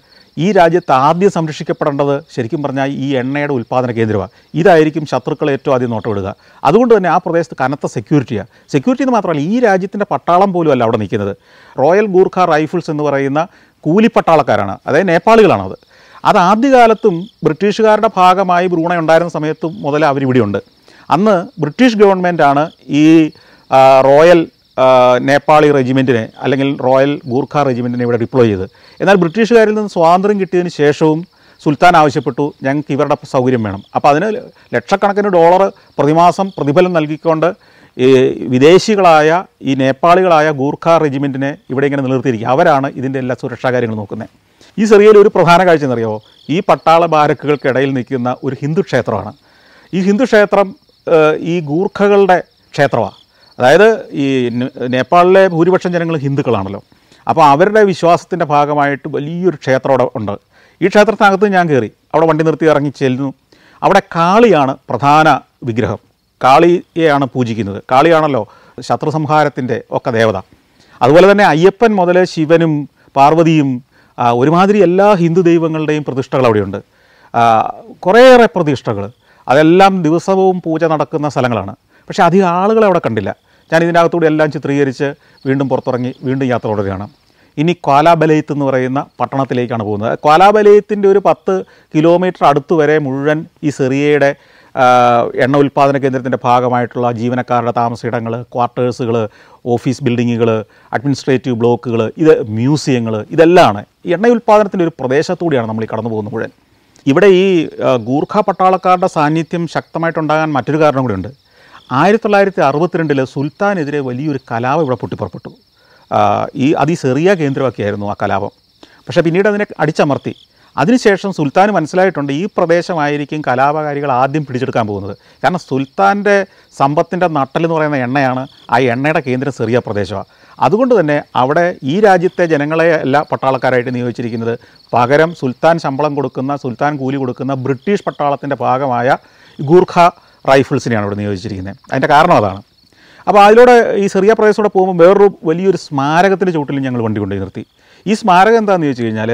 ഈ രാജ്യത്ത് ആദ്യം സംരക്ഷിക്കപ്പെടേണ്ടത് ശരിക്കും പറഞ്ഞാൽ ഈ എണ്ണയുടെ ഉൽപ്പാദന കേന്ദ്രമാണ് ഇതായിരിക്കും ശത്രുക്കൾ ഏറ്റവും ആദ്യം നോട്ടമെടുക്കുക അതുകൊണ്ട് തന്നെ ആ പ്രദേശത്ത് കനത്ത സെക്യൂരിറ്റിയാണ് സെക്യൂരിറ്റി എന്ന് മാത്രമല്ല ഈ രാജ്യത്തിൻ്റെ പട്ടാളം പോലും അല്ല അവിടെ നിൽക്കുന്നത് റോയൽ ഗൂർഖ റൈഫിൾസ് എന്ന് പറയുന്ന കൂലിപ്പട്ടാളക്കാരാണ് അതായത് നേപ്പാളികളാണത് അത് ആദ്യകാലത്തും ബ്രിട്ടീഷുകാരുടെ ഭാഗമായി ബ്രൂണൈ ഉണ്ടായിരുന്ന സമയത്തും മുതൽ അവരിവിടെയുണ്ട് അന്ന് ബ്രിട്ടീഷ് ഗവൺമെൻറ്റാണ് ഈ റോയൽ നേപ്പാളി റെജിമെൻറ്റിനെ അല്ലെങ്കിൽ റോയൽ ഗൂർഖ റെജിമെൻറ്റിനെ ഇവിടെ ഡിപ്ലോയ് ചെയ്ത് എന്നാൽ ബ്രിട്ടീഷുകാരിൽ നിന്ന് സ്വാതന്ത്ര്യം കിട്ടിയതിന് ശേഷവും സുൽത്താൻ ആവശ്യപ്പെട്ടു ഞങ്ങൾക്ക് ഇവരുടെ സൗകര്യം വേണം അപ്പോൾ അതിന് ലക്ഷക്കണക്കിന് ഡോളർ പ്രതിമാസം പ്രതിഫലം നൽകിക്കൊണ്ട് ഈ വിദേശികളായ ഈ നേപ്പാളികളായ ഗൂർഖ റെജിമെൻറ്റിനെ ഇവിടെ ഇങ്ങനെ നിലനിർത്തിയിരിക്കുക അവരാണ് ഇതിൻ്റെ എല്ലാ സുരക്ഷാ കാര്യങ്ങളും നോക്കുന്നത് ഈ സിറിയയിൽ ഒരു പ്രധാന കാഴ്ച എന്നറിയാമോ ഈ പട്ടാള ബാരക്കുകൾക്കിടയിൽ നിൽക്കുന്ന ഒരു ഹിന്ദു ക്ഷേത്രമാണ് ഈ ഹിന്ദു ക്ഷേത്രം ഈ ഗൂർഖകളുടെ ക്ഷേത്രമാണ് അതായത് ഈ നേപ്പാളിലെ ഭൂരിപക്ഷം ജനങ്ങൾ ഹിന്ദുക്കളാണല്ലോ അപ്പോൾ അവരുടെ വിശ്വാസത്തിൻ്റെ ഭാഗമായിട്ട് വലിയൊരു ക്ഷേത്രം അവിടെ ഉണ്ട് ഈ ക്ഷേത്രത്തിനകത്ത് ഞാൻ കയറി അവിടെ വണ്ടി നിർത്തി ഇറങ്ങി ചെല്ലുന്നു അവിടെ കാളിയാണ് പ്രധാന വിഗ്രഹം കാളിയെയാണ് പൂജിക്കുന്നത് കാളിയാണല്ലോ സംഹാരത്തിൻ്റെ ഒക്കെ ദേവത അതുപോലെ തന്നെ അയ്യപ്പൻ മുതൽ ശിവനും പാർവതിയും ഒരുമാതിരി എല്ലാ ഹിന്ദു ദൈവങ്ങളുടെയും പ്രതിഷ്ഠകൾ അവിടെയുണ്ട് കുറേയേറെ പ്രതിഷ്ഠകൾ അതെല്ലാം ദിവസവും പൂജ നടക്കുന്ന സ്ഥലങ്ങളാണ് പക്ഷേ അധികം ആളുകളെ അവിടെ കണ്ടില്ല ഞാൻ ഇതിൻ്റെ അകത്തൂടെ എല്ലാം ചിത്രീകരിച്ച് വീണ്ടും പുറത്തിറങ്ങി വീണ്ടും യാത്ര തുടരുകയാണ് ഇനി ക്വാലാബലയത്ത് എന്ന് പറയുന്ന പട്ടണത്തിലേക്കാണ് പോകുന്നത് ക്വാലാബലയത്തിൻ്റെ ഒരു പത്ത് കിലോമീറ്റർ അടുത്ത് വരെ മുഴുവൻ ഈ സെറിയയുടെ എണ്ണ ഉൽപ്പാദന കേന്ദ്രത്തിൻ്റെ ഭാഗമായിട്ടുള്ള ജീവനക്കാരുടെ താമസയിടങ്ങൾ ക്വാർട്ടേഴ്സുകൾ ഓഫീസ് ബിൽഡിങ്ങുകൾ അഡ്മിനിസ്ട്രേറ്റീവ് ബ്ലോക്കുകൾ ഇത് മ്യൂസിയങ്ങൾ ഇതെല്ലാമാണ് എണ്ണ ഉൽപ്പാദനത്തിൻ്റെ ഒരു പ്രദേശത്തൂടെയാണ് നമ്മൾ ഈ കടന്നു പോകുന്ന മുഴുവൻ ഇവിടെ ഈ ഗൂർഖ പട്ടാളക്കാരുടെ സാന്നിധ്യം ശക്തമായിട്ടുണ്ടാകാൻ മറ്റൊരു കാരണം കൂടിയുണ്ട് ആയിരത്തി തൊള്ളായിരത്തി അറുപത്തിരണ്ടിൽ സുൽത്താനെതിരെ വലിയൊരു കലാപം ഇവിടെ പൊട്ടിപ്പുറപ്പെട്ടു ഈ അതി ചെറിയ കേന്ദ്രമൊക്കെയായിരുന്നു ആ കലാപം പക്ഷേ പിന്നീട് അതിനെ അടിച്ചമർത്തി അതിനുശേഷം സുൽത്താൻ മനസ്സിലായിട്ടുണ്ട് ഈ പ്രദേശമായിരിക്കും കലാപകാരികൾ ആദ്യം പിടിച്ചെടുക്കാൻ പോകുന്നത് കാരണം സുൽത്താൻ്റെ സമ്പത്തിൻ്റെ നട്ടലെന്ന് പറയുന്ന എണ്ണയാണ് ആ എണ്ണയുടെ കേന്ദ്രം ചെറിയ പ്രദേശമാണ് അതുകൊണ്ട് തന്നെ അവിടെ ഈ രാജ്യത്തെ ജനങ്ങളെ അല്ല പട്ടാളക്കാരായിട്ട് നിയോഗിച്ചിരിക്കുന്നത് പകരം സുൽത്താൻ ശമ്പളം കൊടുക്കുന്ന സുൽത്താൻ കൂലി കൊടുക്കുന്ന ബ്രിട്ടീഷ് പട്ടാളത്തിൻ്റെ ഭാഗമായ ഗൂർഖ റൈഫിൾസിനെയാണ് ഇവിടെ നിയോഗിച്ചിരിക്കുന്നത് അതിൻ്റെ കാരണം അതാണ് അപ്പോൾ അതിലൂടെ ഈ ചെറിയ പ്രദേശത്തോടെ പോകുമ്പോൾ വേറൊരു വലിയൊരു സ്മാരകത്തിൻ്റെ ചുവട്ടിലും ഞങ്ങൾ വണ്ടി കൊണ്ടുപോയി നിർത്തി ഈ സ്മാരകം എന്താണെന്ന് ചോദിച്ചു കഴിഞ്ഞാൽ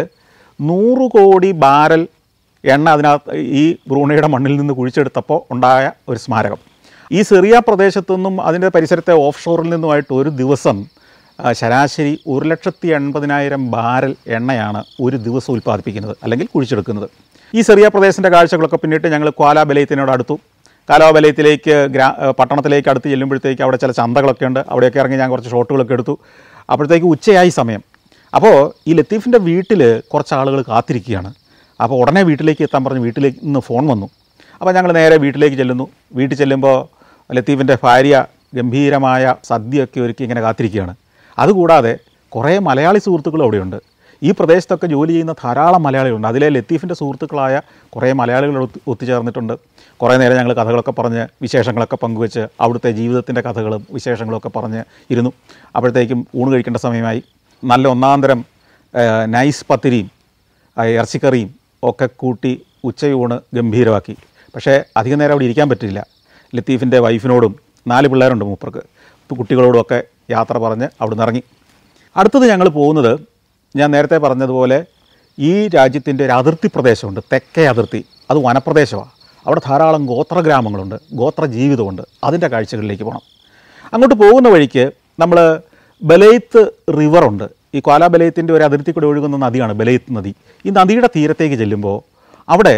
നൂറ് കോടി ബാരൽ എണ്ണ അതിനകത്ത് ഈ ബ്രൂണയുടെ മണ്ണിൽ നിന്ന് കുഴിച്ചെടുത്തപ്പോൾ ഉണ്ടായ ഒരു സ്മാരകം ഈ സിറിയ പ്രദേശത്തു നിന്നും അതിൻ്റെ പരിസരത്തെ ഓഫ് ഷോറിൽ നിന്നുമായിട്ട് ഒരു ദിവസം ശരാശരി ഒരു ലക്ഷത്തി എൺപതിനായിരം ബാരൽ എണ്ണയാണ് ഒരു ദിവസം ഉൽപ്പാദിപ്പിക്കുന്നത് അല്ലെങ്കിൽ കുഴിച്ചെടുക്കുന്നത് ഈ ചെറിയ പ്രദേശത്തിൻ്റെ കാഴ്ചകളൊക്കെ പിന്നിട്ട് ഞങ്ങൾ ക്വാല അടുത്തു കാലാബലയത്തിലേക്ക് ഗ്രാ പട്ടണത്തിലേക്ക് അടുത്ത് ചെല്ലുമ്പോഴത്തേക്ക് അവിടെ ചില ചന്തകളൊക്കെ ഉണ്ട് അവിടെയൊക്കെ ഇറങ്ങി ഞാൻ കുറച്ച് ഷോട്ടുകളൊക്കെ എടുത്തു അപ്പോഴത്തേക്ക് ഉച്ചയായി സമയം അപ്പോൾ ഈ ലത്തീഫിൻ്റെ വീട്ടിൽ കുറച്ച് ആളുകൾ കാത്തിരിക്കുകയാണ് അപ്പോൾ ഉടനെ വീട്ടിലേക്ക് എത്താൻ പറഞ്ഞ് വീട്ടിലേക്ക് നിന്ന് ഫോൺ വന്നു അപ്പോൾ ഞങ്ങൾ നേരെ വീട്ടിലേക്ക് ചെല്ലുന്നു വീട്ടിൽ ചെല്ലുമ്പോൾ ലത്തീഫിൻ്റെ ഭാര്യ ഗംഭീരമായ സദ്യയൊക്കെ ഒരുക്കി ഇങ്ങനെ കാത്തിരിക്കുകയാണ് അതുകൂടാതെ കുറേ മലയാളി സുഹൃത്തുക്കളും അവിടെയുണ്ട് ഈ പ്രദേശത്തൊക്കെ ജോലി ചെയ്യുന്ന ധാരാളം മലയാളികളുണ്ട് അതിലെ ലത്തീഫിൻ്റെ സുഹൃത്തുക്കളായ കുറേ മലയാളികൾ ഒത്തുചേർന്നിട്ടുണ്ട് കുറേ നേരം ഞങ്ങൾ കഥകളൊക്കെ പറഞ്ഞ് വിശേഷങ്ങളൊക്കെ പങ്കുവെച്ച് അവിടുത്തെ ജീവിതത്തിൻ്റെ കഥകളും വിശേഷങ്ങളൊക്കെ പറഞ്ഞ് ഇരുന്നു അപ്പോഴത്തേക്കും ഊണ് കഴിക്കേണ്ട സമയമായി നല്ല ഒന്നാന്തരം നൈസ് പത്തിരിയും ഇറച്ചിക്കറിയും ഒക്കെ കൂട്ടി ഉച്ചയൂണ് ഗംഭീരമാക്കി പക്ഷേ അധികം നേരം അവിടെ ഇരിക്കാൻ പറ്റില്ല ലത്തീഫിൻ്റെ വൈഫിനോടും നാല് പിള്ളേരുണ്ട് മൂപ്പർക്ക് കുട്ടികളോടുമൊക്കെ യാത്ര പറഞ്ഞ് അവിടെ ഇറങ്ങി അടുത്തത് ഞങ്ങൾ പോകുന്നത് ഞാൻ നേരത്തെ പറഞ്ഞതുപോലെ ഈ രാജ്യത്തിൻ്റെ ഒരു അതിർത്തി പ്രദേശമുണ്ട് തെക്കേ അതിർത്തി അത് വനപ്രദേശമാണ് അവിടെ ധാരാളം ഗോത്ര ഗ്രാമങ്ങളുണ്ട് ഗോത്ര ജീവിതമുണ്ട് അതിൻ്റെ കാഴ്ചകളിലേക്ക് പോകണം അങ്ങോട്ട് പോകുന്ന വഴിക്ക് നമ്മൾ ബലയത്ത് റിവറുണ്ട് ഈ ക്വാല ബലയത്തിൻ്റെ ഒരു അതിർത്തി കൂടെ ഒഴുകുന്ന നദിയാണ് ബലയത്ത് നദി ഈ നദിയുടെ തീരത്തേക്ക് ചെല്ലുമ്പോൾ അവിടെ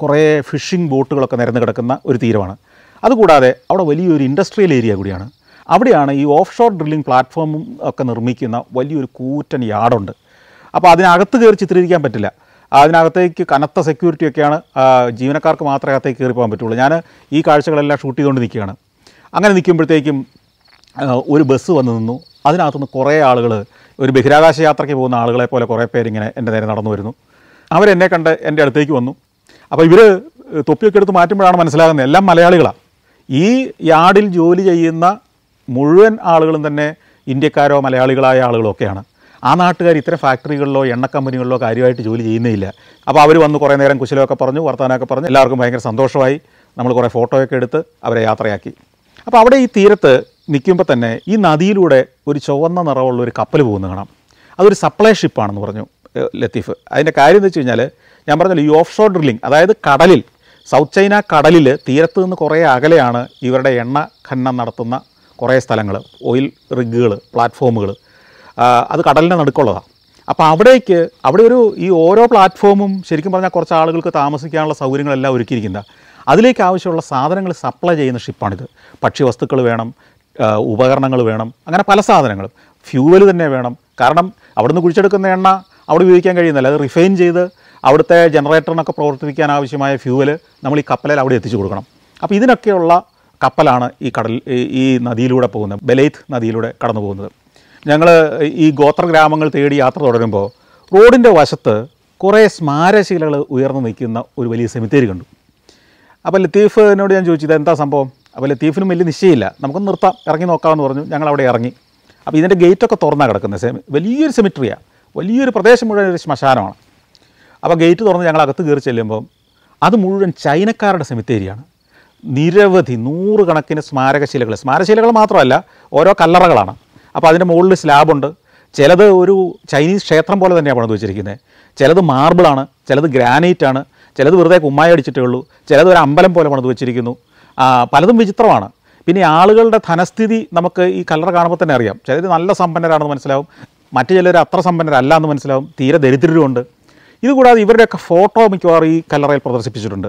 കുറേ ഫിഷിംഗ് ബോട്ടുകളൊക്കെ നിരന്ന് കിടക്കുന്ന ഒരു തീരമാണ് അതുകൂടാതെ അവിടെ വലിയൊരു ഇൻഡസ്ട്രിയൽ ഏരിയ കൂടിയാണ് അവിടെയാണ് ഈ ഓഫ് ഷോർ ഡ്രില്ലിംഗ് പ്ലാറ്റ്ഫോമും ഒക്കെ നിർമ്മിക്കുന്ന വലിയൊരു കൂറ്റൻ യാർഡുണ്ട് അപ്പോൾ അതിനകത്ത് കയറി ചിത്രീകരിക്കാൻ പറ്റില്ല അതിനകത്തേക്ക് കനത്ത സെക്യൂരിറ്റി ഒക്കെയാണ് ജീവനക്കാർക്ക് മാത്രമേ അകത്തേക്ക് കയറി പോകാൻ പറ്റുള്ളൂ ഞാൻ ഈ കാഴ്ചകളെല്ലാം ഷൂട്ട് ചെയ്തുകൊണ്ട് നിൽക്കുകയാണ് അങ്ങനെ നിൽക്കുമ്പോഴത്തേക്കും ഒരു ബസ് വന്ന് നിന്നു അതിനകത്തുനിന്ന് കുറേ ആളുകൾ ഒരു ബഹിരാകാശ യാത്രയ്ക്ക് പോകുന്ന ആളുകളെ പോലെ കുറേ പേരിങ്ങനെ എൻ്റെ നേരെ നടന്നു വരുന്നു അവരെന്നെ കണ്ട് എൻ്റെ അടുത്തേക്ക് വന്നു അപ്പോൾ ഇവർ തൊപ്പിയൊക്കെ എടുത്ത് മാറ്റുമ്പോഴാണ് മനസ്സിലാകുന്നത് എല്ലാം മലയാളികളാണ് ഈ യാർഡിൽ ജോലി ചെയ്യുന്ന മുഴുവൻ ആളുകളും തന്നെ ഇന്ത്യക്കാരോ മലയാളികളായ ആളുകളോ ഒക്കെയാണ് ആ നാട്ടുകാർ ഇത്തരം ഫാക്ടറികളിലോ എണ്ണ കമ്പനികളിലോ കാര്യമായിട്ട് ജോലി ചെയ്യുന്നില്ല അപ്പോൾ അവർ വന്ന് കുറേ നേരം കുശലമൊക്കെ പറഞ്ഞു വർത്തമാനമൊക്കെ പറഞ്ഞു എല്ലാവർക്കും ഭയങ്കര സന്തോഷമായി നമ്മൾ കുറേ ഫോട്ടോയൊക്കെ എടുത്ത് അവരെ യാത്രയാക്കി അപ്പോൾ അവിടെ ഈ തീരത്ത് നിൽക്കുമ്പോൾ തന്നെ ഈ നദിയിലൂടെ ഒരു ചുവന്ന നിറമുള്ള ഒരു കപ്പൽ പോകുന്നത് കാണാം അതൊരു സപ്ലൈ ഷിപ്പാണെന്ന് പറഞ്ഞു ലത്തീഫ് അതിൻ്റെ കാര്യം എന്ന് വെച്ച് കഴിഞ്ഞാൽ ഞാൻ പറഞ്ഞല്ലോ ഈ ഓഫ് ഷോർ ഡ്രില്ലിംഗ് അതായത് കടലിൽ സൗത്ത് ചൈന കടലിൽ തീരത്ത് നിന്ന് കുറേ അകലെയാണ് ഇവരുടെ എണ്ണ ഖനനം നടത്തുന്ന കുറേ സ്ഥലങ്ങൾ ഓയിൽ റിഗുകൾ പ്ലാറ്റ്ഫോമുകൾ അത് കടലിൻ്റെ നടുക്കുള്ളതാണ് അപ്പോൾ അവിടേക്ക് അവിടെ ഒരു ഈ ഓരോ പ്ലാറ്റ്ഫോമും ശരിക്കും പറഞ്ഞാൽ കുറച്ച് ആളുകൾക്ക് താമസിക്കാനുള്ള സൗകര്യങ്ങളെല്ലാം ഒരുക്കിയിരിക്കുന്നത് അതിലേക്ക് ആവശ്യമുള്ള സാധനങ്ങൾ സപ്ലൈ ചെയ്യുന്ന ഷിപ്പാണിത് ഭക്ഷ്യവസ്തുക്കൾ വേണം ഉപകരണങ്ങൾ വേണം അങ്ങനെ പല സാധനങ്ങളും ഫ്യൂവൽ തന്നെ വേണം കാരണം അവിടുന്ന് കുഴിച്ചെടുക്കുന്ന എണ്ണ അവിടെ ഉപയോഗിക്കാൻ കഴിയുന്നില്ല അത് റിഫൈൻ ചെയ്ത് അവിടുത്തെ ജനറേറ്ററിനൊക്കെ പ്രവർത്തിപ്പിക്കാൻ ആവശ്യമായ ഫ്യൂവൽ നമ്മൾ ഈ കപ്പലിൽ അവിടെ എത്തിച്ചു കൊടുക്കണം അപ്പോൾ ഇതിനൊക്കെയുള്ള കപ്പലാണ് ഈ കടൽ ഈ നദിയിലൂടെ പോകുന്നത് ബലൈത്ത് നദിയിലൂടെ കടന്നു പോകുന്നത് ഞങ്ങൾ ഈ ഗോത്ര ഗ്രാമങ്ങൾ തേടി യാത്ര തുടരുമ്പോൾ റോഡിൻ്റെ വശത്ത് കുറേ സ്മാരശീലകൾ ഉയർന്നു നിൽക്കുന്ന ഒരു വലിയ സെമിത്തേരി കണ്ടു അപ്പോൾ ലത്തീഫിനോട് ഞാൻ ചോദിച്ചത് എന്താ സംഭവം അപ്പോൾ ലത്തീഫിനും വലിയ നിശ്ചയമില്ല നമുക്ക് നിർത്താം ഇറങ്ങി നോക്കാമെന്ന് പറഞ്ഞു ഞങ്ങൾ അവിടെ ഇറങ്ങി അപ്പോൾ ഇതിൻ്റെ ഗേറ്റൊക്കെ തുറന്നാണ് കിടക്കുന്നത് സെമി വലിയൊരു സെമിട്രിയാണ് വലിയൊരു പ്രദേശം മുഴുവൻ ഒരു ശ്മശാനമാണ് അപ്പോൾ ഗേറ്റ് തുറന്ന് ഞങ്ങൾ അകത്ത് കയറി ചെല്ലുമ്പം അത് മുഴുവൻ ചൈനക്കാരുടെ സെമിത്തേരിയാണ് നിരവധി നൂറുകണക്കിന് സ്മാരകശിലകൾ സ്മാരകശിലകൾ മാത്രമല്ല ഓരോ കല്ലറകളാണ് അപ്പോൾ അതിൻ്റെ മുകളിൽ സ്ലാബുണ്ട് ചിലത് ഒരു ചൈനീസ് ക്ഷേത്രം പോലെ തന്നെയാണ് പണിത് വെച്ചിരിക്കുന്നത് ചിലത് മാർബിളാണ് ചിലത് ഗ്രാനൈറ്റ് ആണ് ചിലത് വെറുതെ കുമ്മായി അടിച്ചിട്ടേ ഉള്ളൂ ചിലത് ഒരു അമ്പലം പോലെ പണിത് വെച്ചിരിക്കുന്നു പലതും വിചിത്രമാണ് പിന്നെ ആളുകളുടെ ധനസ്ഥിതി നമുക്ക് ഈ കല്ലറ കാണുമ്പോൾ തന്നെ അറിയാം ചിലർ നല്ല സമ്പന്നരാണെന്ന് മനസ്സിലാവും മറ്റു ചിലർ അത്ര സമ്പന്നരല്ല എന്ന് മനസ്സിലാവും തീരെ ദരിദ്രരുമുണ്ട് ഇതുകൂടാതെ ഇവരുടെയൊക്കെ ഫോട്ടോ മിക്കവാറും ഈ കല്ലറയിൽ പ്രദർശിപ്പിച്ചിട്ടുണ്ട്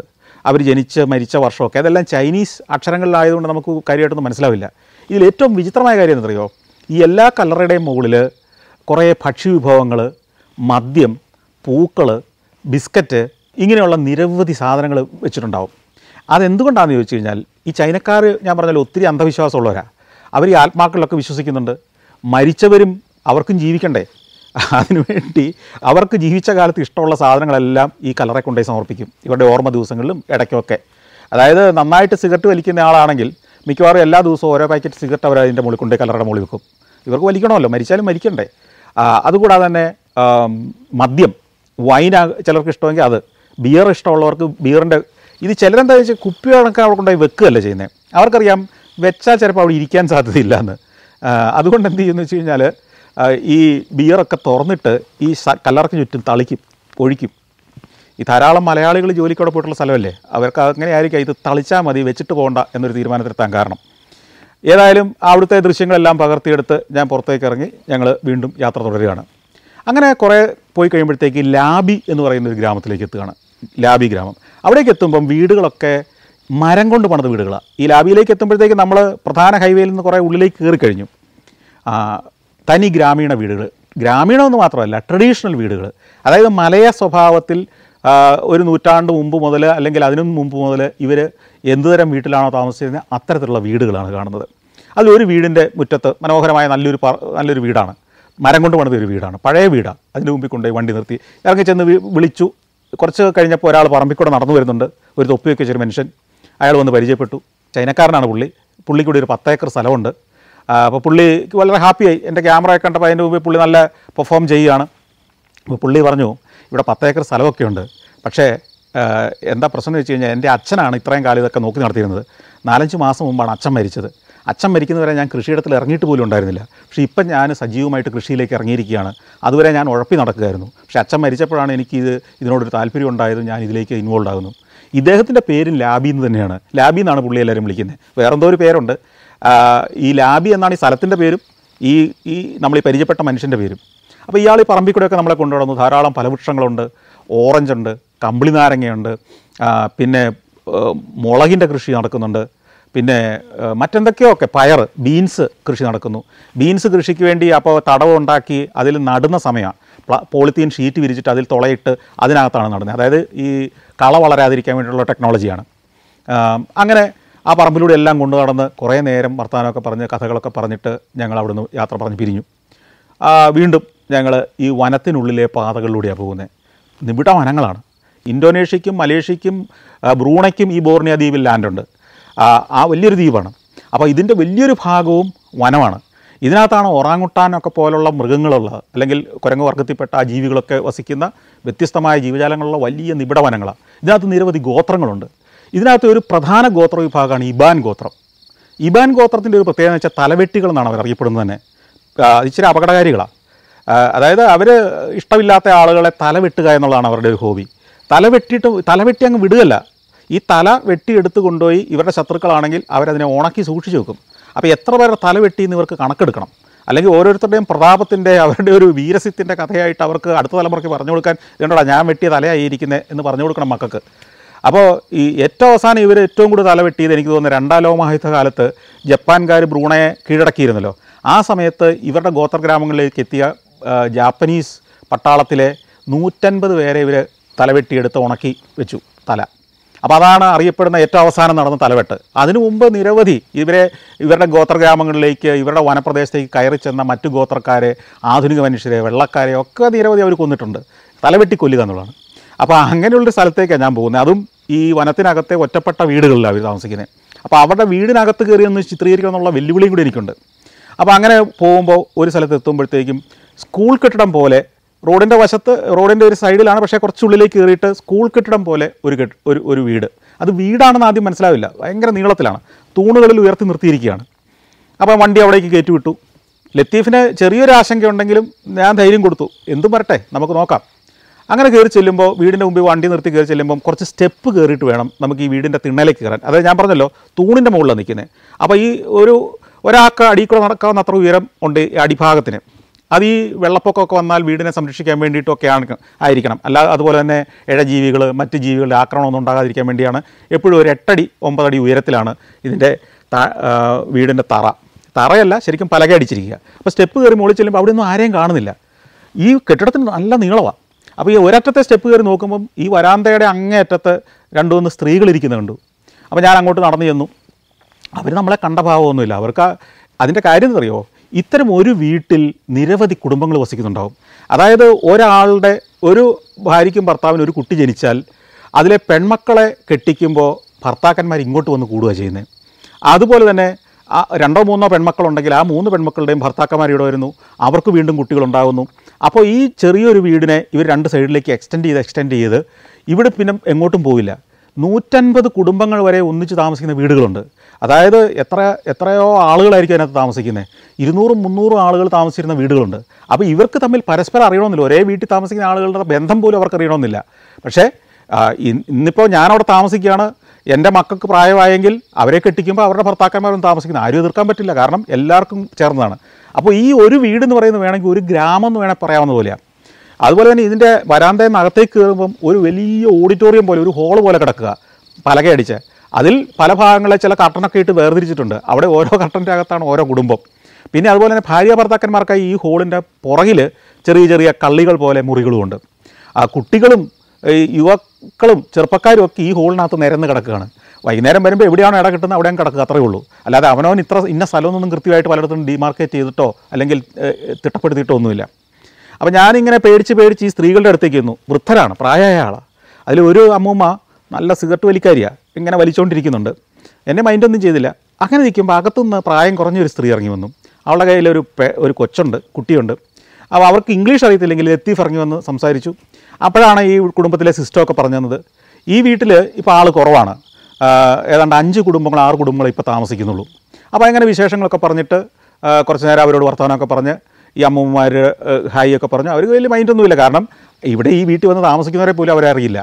അവർ ജനിച്ച് മരിച്ച വർഷമൊക്കെ അതെല്ലാം ചൈനീസ് അക്ഷരങ്ങളിലായതുകൊണ്ട് നമുക്ക് കാര്യമായിട്ടൊന്നും മനസ്സിലാവില്ല ഇതിൽ ഏറ്റവും വിചിത്രമായ കാര്യം എന്നറിയോ ഈ എല്ലാ കല്ലറയുടെയും മുകളിൽ കുറേ വിഭവങ്ങൾ മദ്യം പൂക്കൾ ബിസ്ക്കറ്റ് ഇങ്ങനെയുള്ള നിരവധി സാധനങ്ങൾ വെച്ചിട്ടുണ്ടാവും അതെന്തുകൊണ്ടാണെന്ന് ചോദിച്ചു കഴിഞ്ഞാൽ ഈ ചൈനക്കാർ ഞാൻ പറഞ്ഞാൽ ഒത്തിരി അന്ധവിശ്വാസമുള്ളവരാണ് അവർ ഈ ആത്മാക്കളിലൊക്കെ വിശ്വസിക്കുന്നുണ്ട് മരിച്ചവരും അവർക്കും ജീവിക്കണ്ടേ അതിനുവേണ്ടി അവർക്ക് ജീവിച്ച കാലത്ത് ഇഷ്ടമുള്ള സാധനങ്ങളെല്ലാം ഈ കലറെ കൊണ്ടുപോയി സമർപ്പിക്കും ഇവരുടെ ഓർമ്മ ദിവസങ്ങളിലും ഇടയ്ക്കൊക്കെ അതായത് നന്നായിട്ട് സിഗരറ്റ് വലിക്കുന്ന ആളാണെങ്കിൽ മിക്കവാറും എല്ലാ ദിവസവും ഓരോ പാക്കറ്റ് സിഗരറ്റ് അവർ അതിൻ്റെ മുകളിൽ കൊണ്ടുപോയി കലറുടെ മുകളിൽ വെക്കും ഇവർക്ക് വലിക്കണമല്ലോ മരിച്ചാലും മരിക്കണ്ടേ അതുകൂടാതെ തന്നെ മദ്യം വൈന ചിലർക്ക് ഇഷ്ടമെങ്കിൽ അത് ബിയർ ഇഷ്ടമുള്ളവർക്ക് ബിയറിൻ്റെ ഇത് ചിലരെന്താ വെച്ചാൽ കുപ്പി കണക്കാൻ അവിടെ കൊണ്ടുപോയി വെക്കുകയല്ല ചെയ്യുന്നത് അവർക്കറിയാം വെച്ചാൽ ചിലപ്പോൾ അവിടെ ഇരിക്കാൻ സാധ്യതയില്ല എന്ന് അതുകൊണ്ട് എന്ത് ചെയ്യുമെന്ന് വെച്ച് കഴിഞ്ഞാൽ ഈ ബിയറൊക്കെ തുറന്നിട്ട് ഈ കല്ലറക്ക് ചുറ്റും തളിക്കും ഒഴിക്കും ഈ ധാരാളം മലയാളികൾ ജോലിക്കവിടെ പോയിട്ടുള്ള സ്ഥലമല്ലേ അവർക്ക് അങ്ങനെയായിരിക്കാം ഇത് തളിച്ചാൽ മതി വെച്ചിട്ട് പോകണ്ട എന്നൊരു തീരുമാനത്തിലെത്താൻ കാരണം ഏതായാലും അവിടുത്തെ ദൃശ്യങ്ങളെല്ലാം പകർത്തിയെടുത്ത് ഞാൻ പുറത്തേക്ക് ഇറങ്ങി ഞങ്ങൾ വീണ്ടും യാത്ര തുടരുകയാണ് അങ്ങനെ കുറേ പോയി കഴിയുമ്പോഴത്തേക്ക് ലാബി എന്ന് പറയുന്ന ഒരു ഗ്രാമത്തിലേക്ക് എത്തുകയാണ് ലാബി ഗ്രാമം അവിടേക്ക് എത്തുമ്പം വീടുകളൊക്കെ മരം കൊണ്ട് പണിത വീടുകളാണ് ഈ ലാബിയിലേക്ക് എത്തുമ്പോഴത്തേക്ക് നമ്മൾ പ്രധാന ഹൈവേയിൽ നിന്ന് കുറേ ഉള്ളിലേക്ക് കയറി കഴിഞ്ഞു തനി ഗ്രാമീണ വീടുകൾ ഗ്രാമീണമെന്ന് മാത്രമല്ല ട്രഡീഷണൽ വീടുകൾ അതായത് മലയ സ്വഭാവത്തിൽ ഒരു നൂറ്റാണ്ട് മുമ്പ് മുതൽ അല്ലെങ്കിൽ അതിനും മുമ്പ് മുതൽ ഇവർ എന്തുതരം വീട്ടിലാണോ താമസിച്ചിരുന്നത് അത്തരത്തിലുള്ള വീടുകളാണ് കാണുന്നത് അതിലൊരു വീടിൻ്റെ മുറ്റത്ത് മനോഹരമായ നല്ലൊരു നല്ലൊരു വീടാണ് മരം കൊണ്ട് പണിതൊരു വീടാണ് പഴയ വീടാണ് അതിന് മുമ്പിൽ കൊണ്ടുപോയി വണ്ടി നിർത്തി ഇറങ്ങി ചെന്ന് വിളിച്ചു കുറച്ച് കഴിഞ്ഞപ്പോൾ ഒരാൾ പറമ്പിക്കൂടെ നടന്നു വരുന്നുണ്ട് ഒരു തൊപ്പിയൊക്കെ വെച്ച മനുഷ്യൻ അയാൾ വന്ന് പരിചയപ്പെട്ടു ചൈനക്കാരനാണ് പുള്ളി പുള്ളിക്കൂടി ഒരു പത്തേക്കർ സ്ഥലമുണ്ട് അപ്പോൾ പുള്ളി വളരെ ഹാപ്പിയായി എൻ്റെ ക്യാമറയൊക്കെ കണ്ടപ്പോൾ അതിൻ്റെ മുമ്പ് പുള്ളി നല്ല പെർഫോം ചെയ്യുകയാണ് അപ്പോൾ പുള്ളി പറഞ്ഞു ഇവിടെ പത്തേക്കർ സ്ഥലമൊക്കെ ഉണ്ട് പക്ഷേ എന്താ പ്രശ്നം എന്ന് വെച്ച് കഴിഞ്ഞാൽ എൻ്റെ അച്ഛനാണ് ഇത്രയും കാലം ഇതൊക്കെ നോക്കി നടത്തിയിരുന്നത് നാലഞ്ച് മാസം മുമ്പാണ് അച്ഛൻ മരിച്ചത് അച്ഛൻ മരിക്കുന്നവരെ ഞാൻ കൃഷിയിടത്തിൽ ഇറങ്ങിയിട്ട് പോലും ഉണ്ടായിരുന്നില്ല പക്ഷേ ഇപ്പം ഞാൻ സജീവമായിട്ട് കൃഷിയിലേക്ക് ഇറങ്ങിയിരിക്കുകയാണ് അതുവരെ ഞാൻ ഉഴപ്പി നടക്കുകയായിരുന്നു പക്ഷേ അച്ഛൻ മരിച്ചപ്പോഴാണ് എനിക്ക് ഇത് ഇതിനോടൊരു താല്പര്യം ഉണ്ടായത് ഞാൻ ഇതിലേക്ക് ഇൻവോൾവ് ആകുന്നു ഇദ്ദേഹത്തിൻ്റെ പേരും ലാബി എന്ന് തന്നെയാണ് ലാബി എന്നാണ് പുള്ളി എല്ലാവരും വിളിക്കുന്നത് വേറെന്തോ ഒരു പേരുണ്ട് ഈ ലാബി എന്നാണ് ഈ സ്ഥലത്തിൻ്റെ പേരും ഈ ഈ നമ്മൾ ഈ പരിചയപ്പെട്ട മനുഷ്യൻ്റെ പേരും അപ്പോൾ ഇയാൾ ഈ പറമ്പിൽ കൂടെയൊക്കെ നമ്മളെ കൊണ്ടുവന്നു ധാരാളം ഫലവൃക്ഷങ്ങളുണ്ട് ഓറഞ്ചുണ്ട് കമ്പിളി നാരങ്ങയുണ്ട് പിന്നെ മുളകിൻ്റെ കൃഷി നടക്കുന്നുണ്ട് പിന്നെ മറ്റെന്തൊക്കെയൊക്കെ പയർ ബീൻസ് കൃഷി നടക്കുന്നു ബീൻസ് കൃഷിക്ക് വേണ്ടി അപ്പോൾ ഉണ്ടാക്കി അതിൽ നടുന്ന സമയമാണ് പോളിത്തീൻ ഷീറ്റ് വിരിച്ചിട്ട് അതിൽ തുളയിട്ട് അതിനകത്താണ് നടുന്നത് അതായത് ഈ കള വളരാതിരിക്കാൻ വേണ്ടിയിട്ടുള്ള ടെക്നോളജിയാണ് അങ്ങനെ ആ പറമ്പിലൂടെ എല്ലാം കൊണ്ടു നടന്ന് കുറേ നേരം വർത്തമാനമൊക്കെ പറഞ്ഞ് കഥകളൊക്കെ പറഞ്ഞിട്ട് ഞങ്ങൾ അവിടുന്ന് യാത്ര പറഞ്ഞ് പിരിഞ്ഞു വീണ്ടും ഞങ്ങൾ ഈ വനത്തിനുള്ളിലെ പാതകളിലൂടെയാണ് പോകുന്നത് നിബിഡ വനങ്ങളാണ് ഇന്തോനേഷ്യയ്ക്കും മലേഷ്യയ്ക്കും ബ്രൂണയ്ക്കും ഈ ബോർണിയ ദ്വീപിൽ ലാൻഡുണ്ട് ആ വലിയൊരു ദ്വീപാണ് അപ്പോൾ ഇതിൻ്റെ വലിയൊരു ഭാഗവും വനമാണ് ഇതിനകത്താണ് ഒറാങ്ങുട്ടാനൊക്കെ പോലുള്ള മൃഗങ്ങളുള്ളത് അല്ലെങ്കിൽ കുരങ്ങ് വർഗത്തിൽപ്പെട്ട ആ ജീവികളൊക്കെ വസിക്കുന്ന വ്യത്യസ്തമായ ജീവജാലങ്ങളുള്ള വലിയ നിബിഡ വനങ്ങളാണ് ഇതിനകത്ത് നിരവധി ഗോത്രങ്ങളുണ്ട് ഇതിനകത്ത് ഒരു പ്രധാന ഗോത്ര വിഭാഗമാണ് ഇബാൻ ഗോത്രം ഇബാൻ ഗോത്രത്തിൻ്റെ ഒരു പ്രത്യേകത വെച്ചാൽ തലവെട്ടികൾ എന്നാണ് അവർ അറിയപ്പെടുന്നത് തന്നെ ഇച്ചിരി അപകടകാരികളാണ് അതായത് അവർ ഇഷ്ടമില്ലാത്ത ആളുകളെ തലവെട്ടുക എന്നുള്ളതാണ് അവരുടെ ഒരു ഹോബി തലവെട്ടിയിട്ട് തലവെട്ടി അങ്ങ് വിടുകയല്ല ഈ തല വെട്ടിയെടുത്ത് കൊണ്ടുപോയി ഇവരുടെ ശത്രുക്കളാണെങ്കിൽ അവരതിനെ ഉണക്കി സൂക്ഷിച്ചു വെക്കും അപ്പോൾ എത്ര പേരുടെ തല വെട്ടി എന്ന് ഇവർക്ക് കണക്കെടുക്കണം അല്ലെങ്കിൽ ഓരോരുത്തരുടെയും പ്രതാപത്തിൻ്റെ അവരുടെ ഒരു വീരസ്യത്തിൻ്റെ കഥയായിട്ട് അവർക്ക് അടുത്ത തലമുറയ്ക്ക് പറഞ്ഞു കൊടുക്കാൻ ഇതുകൊണ്ടാണ് ഞാൻ വെട്ടിയ തലയായിരിക്കുന്നത് എന്ന് പറഞ്ഞു കൊടുക്കണം മക്കൾക്ക് അപ്പോൾ ഈ ഏറ്റവും അവസാനം ഇവർ ഏറ്റവും കൂടുതൽ തല വെട്ടിയത് എനിക്ക് തോന്നുന്നു രണ്ടാം ലോകമഹായുദ്ധ കാലത്ത് ജപ്പാൻകാർ ബ്രൂണയെ കീഴടക്കിയിരുന്നല്ലോ ആ സമയത്ത് ഇവരുടെ ഗോത്രഗ്രാമങ്ങളിലേക്ക് എത്തിയ ജാപ്പനീസ് പട്ടാളത്തിലെ നൂറ്റൻപത് പേരെ ഇവർ തലവെട്ടിയെടുത്ത് ഉണക്കി വെച്ചു തല അപ്പോൾ അതാണ് അറിയപ്പെടുന്ന ഏറ്റവും അവസാനം നടന്ന തലവെട്ട് അതിനു മുമ്പ് നിരവധി ഇവരെ ഇവരുടെ ഗോത്രഗ്രാമങ്ങളിലേക്ക് ഇവരുടെ വനപ്രദേശത്തേക്ക് കയറി ചെന്ന മറ്റു ഗോത്രക്കാരെ ആധുനിക മനുഷ്യരെ വെള്ളക്കാരെ ഒക്കെ നിരവധി അവർ കൊന്നിട്ടുണ്ട് തലവെട്ടി കൊല്ലുക എന്നുള്ളതാണ് അപ്പോൾ അങ്ങനെയുള്ളൊരു സ്ഥലത്തേക്കാണ് ഞാൻ പോകുന്നത് അതും ഈ വനത്തിനകത്തെ ഒറ്റപ്പെട്ട വീടുകളിലാണ് അവർ താമസിക്കുന്നത് അപ്പോൾ അവരുടെ വീടിനകത്ത് കയറി ഒന്ന് ചിത്രീകരിക്കണം എന്നുള്ള വെല്ലുവിളിയും കൂടി എനിക്കുണ്ട് അപ്പോൾ അങ്ങനെ പോകുമ്പോൾ ഒരു സ്ഥലത്ത് എത്തുമ്പോഴത്തേക്കും സ്കൂൾ കെട്ടിടം പോലെ റോഡിൻ്റെ വശത്ത് റോഡിൻ്റെ ഒരു സൈഡിലാണ് പക്ഷേ കുറച്ചുള്ളിലേക്ക് കയറിയിട്ട് സ്കൂൾ കെട്ടിടം പോലെ ഒരു കെട്ട് ഒരു ഒരു വീട് അത് വീടാണെന്ന് ആദ്യം മനസ്സിലാവില്ല ഭയങ്കര നീളത്തിലാണ് തൂണുകളിൽ ഉയർത്തി നിർത്തിയിരിക്കുകയാണ് അപ്പോൾ വണ്ടി അവിടേക്ക് കയറ്റി വിട്ടു ലത്തീഫിന് ചെറിയൊരു ആശങ്കയുണ്ടെങ്കിലും ഞാൻ ധൈര്യം കൊടുത്തു എന്തും വരട്ടെ നമുക്ക് നോക്കാം അങ്ങനെ കയറി ചെല്ലുമ്പോൾ വീടിൻ്റെ മുമ്പിൽ വണ്ടി നിർത്തി കയറി ചെല്ലുമ്പോൾ കുറച്ച് സ്റ്റെപ്പ് കയറിയിട്ട് വേണം നമുക്ക് ഈ വീടിൻ്റെ തിണ്ണലേക്ക് കയറാൻ അതായത് ഞാൻ പറഞ്ഞല്ലോ തൂണിൻ്റെ മുകളിലാണ് നിൽക്കുന്നത് അപ്പോൾ ഈ ഒരു ഒരാൾക്ക് അടിയിൽ നടക്കാവുന്ന അത്ര ഉയരം ഉണ്ട് ഈ അടിഭാഗത്തിന് അത് ഈ വെള്ളപ്പൊക്കമൊക്കെ വന്നാൽ വീടിനെ സംരക്ഷിക്കാൻ വേണ്ടിയിട്ടൊക്കെയാണ് ആയിരിക്കണം അല്ലാതെ അതുപോലെ തന്നെ ഇഴജീവികൾ മറ്റ് ജീവികളുടെ ആക്രമണമൊന്നും ഉണ്ടാകാതിരിക്കാൻ വേണ്ടിയാണ് എപ്പോഴും ഒരു എട്ടടി ഒമ്പതടി ഉയരത്തിലാണ് ഇതിൻ്റെ വീടിൻ്റെ തറ തറയല്ല ശരിക്കും പലക അടിച്ചിരിക്കുക അപ്പോൾ സ്റ്റെപ്പ് കയറി മുകളിൽ ചെല്ലുമ്പോൾ അവിടെ ഒന്നും ആരെയും കാണുന്നില്ല ഈ കെട്ടിടത്തിന് നല്ല നീളമാണ് അപ്പോൾ ഈ ഒരറ്റത്തെ സ്റ്റെപ്പ് കയറി നോക്കുമ്പം ഈ വരാന്തയുടെ അങ്ങേയറ്റത്ത് രണ്ടു മൂന്ന് സ്ത്രീകൾ ഇരിക്കുന്നത് കണ്ടു അപ്പോൾ ഞാൻ അങ്ങോട്ട് നടന്നു ചെന്നു അവർ നമ്മളെ കണ്ട ഭാവമൊന്നുമില്ല അവർക്ക് അതിൻ്റെ കാര്യം എന്നറിയോ ഇത്തരം ഒരു വീട്ടിൽ നിരവധി കുടുംബങ്ങൾ വസിക്കുന്നുണ്ടാവും അതായത് ഒരാളുടെ ഒരു ഭാര്യയ്ക്കും ഭർത്താവിന് ഒരു കുട്ടി ജനിച്ചാൽ അതിലെ പെൺമക്കളെ കെട്ടിക്കുമ്പോൾ ഭർത്താക്കന്മാർ ഇങ്ങോട്ട് വന്ന് കൂടുക ചെയ്യുന്നത് അതുപോലെ തന്നെ ആ രണ്ടോ മൂന്നോ പെൺമക്കളുണ്ടെങ്കിൽ ആ മൂന്ന് പെൺമക്കളുടെയും ഭർത്താക്കന്മാർ ഇവിടെ വരുന്നു അവർക്ക് വീണ്ടും കുട്ടികളുണ്ടാകുന്നു അപ്പോൾ ഈ ചെറിയൊരു വീടിനെ ഇവർ രണ്ട് സൈഡിലേക്ക് എക്സ്റ്റെൻഡ് ചെയ്ത് എക്സ്റ്റെൻഡ് ചെയ്ത് ഇവിടെ പിന്നെ എങ്ങോട്ടും പോവില്ല നൂറ്റൻപത് കുടുംബങ്ങൾ വരെ ഒന്നിച്ച് താമസിക്കുന്ന വീടുകളുണ്ട് അതായത് എത്ര എത്രയോ ആളുകളായിരിക്കും അതിനകത്ത് താമസിക്കുന്നത് ഇരുന്നൂറും മുന്നൂറും ആളുകൾ താമസിച്ചിരുന്ന വീടുകളുണ്ട് അപ്പോൾ ഇവർക്ക് തമ്മിൽ പരസ്പരം അറിയണമെന്നില്ല ഒരേ വീട്ടിൽ താമസിക്കുന്ന ആളുകളുടെ ബന്ധം പോലും അവർക്ക് അറിയണമെന്നില്ല പക്ഷേ ഇന്നിപ്പോൾ ഞാനവിടെ താമസിക്കുകയാണ് എൻ്റെ മക്കൾക്ക് പ്രായമായെങ്കിൽ അവരെ കെട്ടിക്കുമ്പോൾ അവരുടെ ഭർത്താക്കന്മാരൊന്നും താമസിക്കുന്നത് ആരും എതിർക്കാൻ പറ്റില്ല കാരണം എല്ലാവർക്കും ചേർന്നതാണ് അപ്പോൾ ഈ ഒരു വീട് എന്ന് പറയുന്നത് വേണമെങ്കിൽ ഒരു ഗ്രാമം എന്ന് വേണമെങ്കിൽ പറയാവുന്ന പോലെയാണ് അതുപോലെ തന്നെ ഇതിൻ്റെ വരാന്തയിൽ നിന്ന് അകത്തേക്ക് കയറുമ്പം ഒരു വലിയ ഓഡിറ്റോറിയം പോലെ ഒരു ഹോള് പോലെ കിടക്കുക പലകയടിച്ച് അതിൽ പല ഭാഗങ്ങളെ ചില കർട്ടനൊക്കെ ഇട്ട് വേർതിരിച്ചിട്ടുണ്ട് അവിടെ ഓരോ കർട്ടൻ്റെ അകത്താണ് ഓരോ കുടുംബം പിന്നെ അതുപോലെ തന്നെ ഭാര്യ ഭർത്താക്കന്മാർക്കായി ഈ ഹോളിൻ്റെ പുറകിൽ ചെറിയ ചെറിയ കള്ളികൾ പോലെ മുറികളുമുണ്ട് ആ കുട്ടികളും യുവാക്കളും ചെറുപ്പക്കാരും ഒക്കെ ഈ ഹോളിനകത്ത് നിരന്ന് കിടക്കുകയാണ് വൈകുന്നേരം വരുമ്പോൾ എവിടെയാണോ ഇട കിട്ടുന്നത് അവിടെയും കിടക്കുക അത്രയേ ഉള്ളൂ അല്ലാതെ അവനവൻ ഇത്ര ഇന്ന സ്ഥലമൊന്നും കൃത്യമായിട്ട് പലയിടത്തും ഡിമാർക്കേറ്റ് ചെയ്തിട്ടോ അല്ലെങ്കിൽ തിട്ടപ്പെടുത്തിയിട്ടോ ഒന്നുമില്ല അപ്പോൾ ഞാനിങ്ങനെ പേടിച്ച് പേടിച്ച് ഈ സ്ത്രീകളുടെ അടുത്തേക്ക് വന്നു വൃദ്ധരാണ് പ്രായമായ ആളാണ് അതിൽ ഒരു അമ്മൂമ്മ നല്ല സിഗരറ്റ് വലിക്കാരിയാണ് ഇങ്ങനെ വലിച്ചുകൊണ്ടിരിക്കുന്നുണ്ട് എൻ്റെ മൈൻഡൊന്നും ചെയ്തില്ല അങ്ങനെ നിൽക്കുമ്പോൾ അകത്തുനിന്ന് പ്രായം കുറഞ്ഞൊരു സ്ത്രീ ഇറങ്ങി വന്നു അവളുടെ കയ്യിൽ ഒരു ഒരു കൊച്ചുണ്ട് കുട്ടിയുണ്ട് അപ്പോൾ അവർക്ക് ഇംഗ്ലീഷ് അറിയത്തില്ലെങ്കിൽ ലത്തീഫ് ഇറങ്ങി വന്ന് സംസാരിച്ചു അപ്പോഴാണ് ഈ കുടുംബത്തിലെ സിസ്റ്റമൊക്കെ പറഞ്ഞു തന്നത് ഈ വീട്ടിൽ ഇപ്പോൾ ആൾ കുറവാണ് ഏതാണ്ട് അഞ്ച് കുടുംബങ്ങൾ ആറ് കുടുംബങ്ങൾ ഇപ്പോൾ താമസിക്കുന്നുള്ളൂ അപ്പോൾ അങ്ങനെ വിശേഷങ്ങളൊക്കെ പറഞ്ഞിട്ട് കുറച്ച് നേരം അവരോട് വർത്തമാനമൊക്കെ പറഞ്ഞ് ഈ അമ്മൂമ്മമാർ ഹായ് ഒക്കെ പറഞ്ഞു അവർ വലിയ മൈൻഡൊന്നുമില്ല കാരണം ഇവിടെ ഈ വീട്ടിൽ വന്ന് താമസിക്കുന്നവരെ പോലും അവരറിയില്ല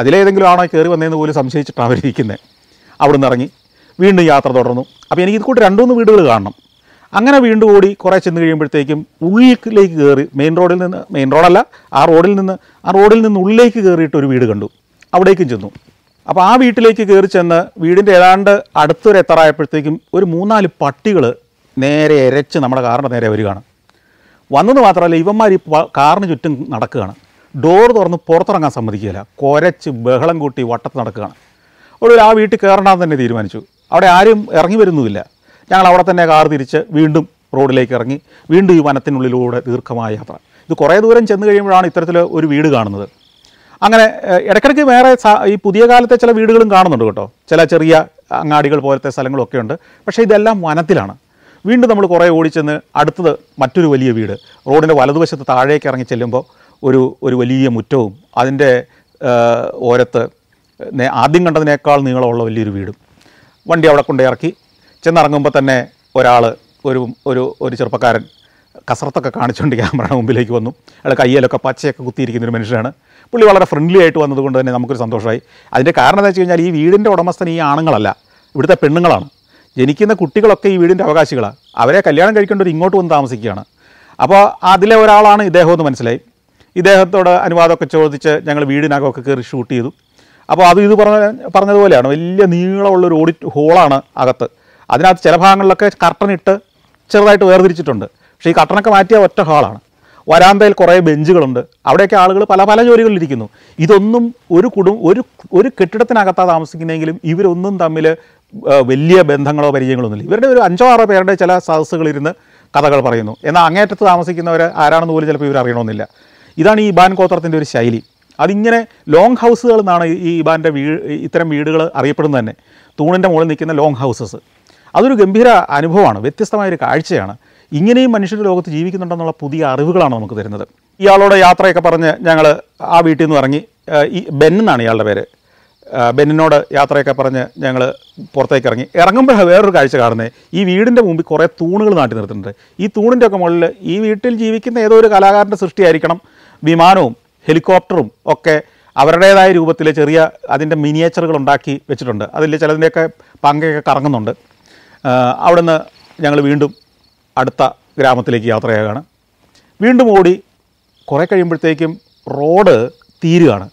അതിലേതെങ്കിലും ആണോ കയറി വന്നതെന്ന് പോലും സംശയിച്ചിട്ടാണ് അവരിയ്ക്കുന്നത് അവിടുന്ന് ഇറങ്ങി വീണ്ടും യാത്ര തുടർന്നു അപ്പോൾ എനിക്ക് ഇതുകൂട്ട് രണ്ട് മൂന്ന് വീടുകൾ കാണണം അങ്ങനെ വീണ്ടും ഓടി കുറേ ചെന്ന് കഴിയുമ്പോഴത്തേക്കും ഉള്ളിലേക്ക് കയറി മെയിൻ റോഡിൽ നിന്ന് മെയിൻ റോഡല്ല ആ റോഡിൽ നിന്ന് ആ റോഡിൽ നിന്ന് ഉള്ളിലേക്ക് കയറിയിട്ട് ഒരു വീട് കണ്ടു അവിടേക്കും ചെന്നു അപ്പോൾ ആ വീട്ടിലേക്ക് കയറി ചെന്ന് വീടിൻ്റെ ഏതാണ്ട് അടുത്തൊരു എത്തറായപ്പോഴത്തേക്കും ഒരു മൂന്നാല് പട്ടികൾ നേരെ ഇരച്ച് നമ്മുടെ കാറിൻ്റെ നേരെ വരികയാണ് വന്നത് മാത്രമല്ല ഇവന്മാർ ഈ കാറിന് ചുറ്റും നടക്കുകയാണ് ഡോർ തുറന്ന് പുറത്തിറങ്ങാൻ സമ്മതിക്കില്ല കുരച്ച് ബഹളം കൂട്ടി വട്ടത്ത് നടക്കുകയാണ് ഒരു ആ വീട്ടിൽ കയറണമെന്ന് തന്നെ തീരുമാനിച്ചു അവിടെ ആരും ഇറങ്ങി വരുന്നുമില്ല ഞങ്ങൾ അവിടെ തന്നെ കാർ തിരിച്ച് വീണ്ടും റോഡിലേക്ക് ഇറങ്ങി വീണ്ടും ഈ വനത്തിനുള്ളിലൂടെ ദീർഘമായ യാത്ര ഇത് കുറേ ദൂരം ചെന്ന് കഴിയുമ്പോഴാണ് ഇത്തരത്തിൽ ഒരു വീട് കാണുന്നത് അങ്ങനെ ഇടയ്ക്കിടയ്ക്ക് വേറെ ഈ പുതിയ കാലത്തെ ചില വീടുകളും കാണുന്നുണ്ട് കേട്ടോ ചില ചെറിയ അങ്ങാടികൾ പോലത്തെ സ്ഥലങ്ങളൊക്കെ ഉണ്ട് പക്ഷേ ഇതെല്ലാം വനത്തിലാണ് വീണ്ടും നമ്മൾ കുറേ ഓടിച്ചെന്ന് അടുത്തത് മറ്റൊരു വലിയ വീട് റോഡിൻ്റെ വലതുവശത്ത് താഴേക്ക് ഇറങ്ങി ചെല്ലുമ്പോൾ ഒരു ഒരു വലിയ മുറ്റവും അതിൻ്റെ ഓരത്ത് ആദ്യം കണ്ടതിനേക്കാൾ നീളമുള്ള വലിയൊരു വീടും വണ്ടി അവിടെ കൊണ്ട് ഇറക്കി ചെന്നിറങ്ങുമ്പോൾ തന്നെ ഒരാൾ ഒരു ഒരു ഒരു ചെറുപ്പക്കാരൻ കസറത്തൊക്കെ കാണിച്ചുകൊണ്ട് ക്യാമറയുടെ മുമ്പിലേക്ക് വന്നു അയാൾ കയ്യിലൊക്കെ പച്ചയൊക്കെ കുത്തിയിരിക്കുന്ന ഒരു മനുഷ്യനാണ് പുള്ളി വളരെ ഫ്രണ്ട്ലി ആയിട്ട് വന്നതുകൊണ്ട് തന്നെ നമുക്കൊരു സന്തോഷമായി അതിൻ്റെ കാരണം എന്താ വെച്ച് കഴിഞ്ഞാൽ ഈ വീടിൻ്റെ ഉടമസ്ഥൻ ഈ ആണുങ്ങളല്ല ഇവിടുത്തെ പെണ്ണുങ്ങളാണ് ജനിക്കുന്ന കുട്ടികളൊക്കെ ഈ വീടിൻ്റെ അവകാശികളാണ് അവരെ കല്യാണം കഴിക്കേണ്ടവർ ഇങ്ങോട്ട് വന്ന് താമസിക്കുകയാണ് അപ്പോൾ അതിലെ ഒരാളാണ് ഇദ്ദേഹം എന്ന് മനസ്സിലായി ഇദ്ദേഹത്തോട് അനുവാദമൊക്കെ ചോദിച്ച് ഞങ്ങൾ വീടിനകമൊക്കെ കയറി ഷൂട്ട് ചെയ്തു അപ്പോൾ അത് ഇത് പറഞ്ഞ പറഞ്ഞതുപോലെയാണ് വലിയ നീളമുള്ളൊരു ഓഡിറ്റ് ഹോളാണ് അകത്ത് അതിനകത്ത് ചില ഭാഗങ്ങളിലൊക്കെ കർട്ടനിട്ട് ചെറുതായിട്ട് വേർതിരിച്ചിട്ടുണ്ട് പക്ഷേ ഈ കർട്ടനൊക്കെ മാറ്റിയ ഒറ്റ ഹാളാണ് വരാന്തയിൽ കുറേ ബെഞ്ചുകളുണ്ട് അവിടെയൊക്കെ ആളുകൾ പല പല ജോലികളിലിരിക്കുന്നു ഇതൊന്നും ഒരു കുടും ഒരു ഒരു കെട്ടിടത്തിനകത്താണ് താമസിക്കുന്നതെങ്കിലും ഇവരൊന്നും തമ്മിൽ വലിയ ബന്ധങ്ങളോ പരിചയങ്ങളോ ഒന്നുമില്ല ഇവരുടെ ഒരു അഞ്ചോ ആറോ പേരുടെ ചില സദസ്സുകളിരുന്ന് കഥകൾ പറയുന്നു എന്നാൽ അങ്ങേറ്റത്ത് താമസിക്കുന്നവർ ആരാണെന്ന് പോലും ചിലപ്പോൾ ഇവർ അറിയണമെന്നില്ല ഇതാണ് ഈ ബാൻ കോത്രത്തിൻ്റെ ഒരു ശൈലി അതിങ്ങനെ ലോങ് ഹൗസുകൾ എന്നാണ് ഈ ഇബാൻ്റെ വീ ഇത്തരം വീടുകൾ അറിയപ്പെടുന്നത് തന്നെ തൂണിൻ്റെ മുകളിൽ നിൽക്കുന്ന ലോങ് ഹൗസസ് അതൊരു ഗംഭീര അനുഭവമാണ് വ്യത്യസ്തമായൊരു കാഴ്ചയാണ് ഇങ്ങനെയും മനുഷ്യരുടെ ലോകത്ത് ജീവിക്കുന്നുണ്ടെന്നുള്ള പുതിയ അറിവുകളാണ് നമുക്ക് തരുന്നത് ഇയാളുടെ യാത്രയൊക്കെ പറഞ്ഞ് ഞങ്ങൾ ആ വീട്ടിൽ നിന്ന് ഇറങ്ങി ഈ ബെൻ എന്നാണ് ഇയാളുടെ പേര് ബെന്നിനോട് യാത്രയൊക്കെ പറഞ്ഞ് ഞങ്ങൾ പുറത്തേക്ക് ഇറങ്ങി ഇറങ്ങുമ്പോൾ വേറൊരു കാഴ്ച കാണുന്നത് ഈ വീടിൻ്റെ മുമ്പിൽ കുറേ തൂണുകൾ നാട്ടി നിർത്തുന്നുണ്ട് ഈ തൂണിൻ്റെ ഒക്കെ മുകളിൽ ഈ വീട്ടിൽ ജീവിക്കുന്ന ഏതോ ഒരു കലാകാരൻ്റെ സൃഷ്ടിയായിരിക്കണം വിമാനവും ഹെലികോപ്റ്ററും ഒക്കെ അവരുടേതായ രൂപത്തിൽ ചെറിയ അതിൻ്റെ മിനിയേച്ചറുകൾ ഉണ്ടാക്കി വെച്ചിട്ടുണ്ട് അതിൽ ചിലതിൻ്റെയൊക്കെ പങ്കയൊക്കെ കറങ്ങുന്നുണ്ട് അവിടുന്ന് ഞങ്ങൾ വീണ്ടും അടുത്ത ഗ്രാമത്തിലേക്ക് യാത്രയാകുകയാണ് വീണ്ടും ഓടി കുറേ കഴിയുമ്പോഴത്തേക്കും റോഡ് തീരുകയാണ്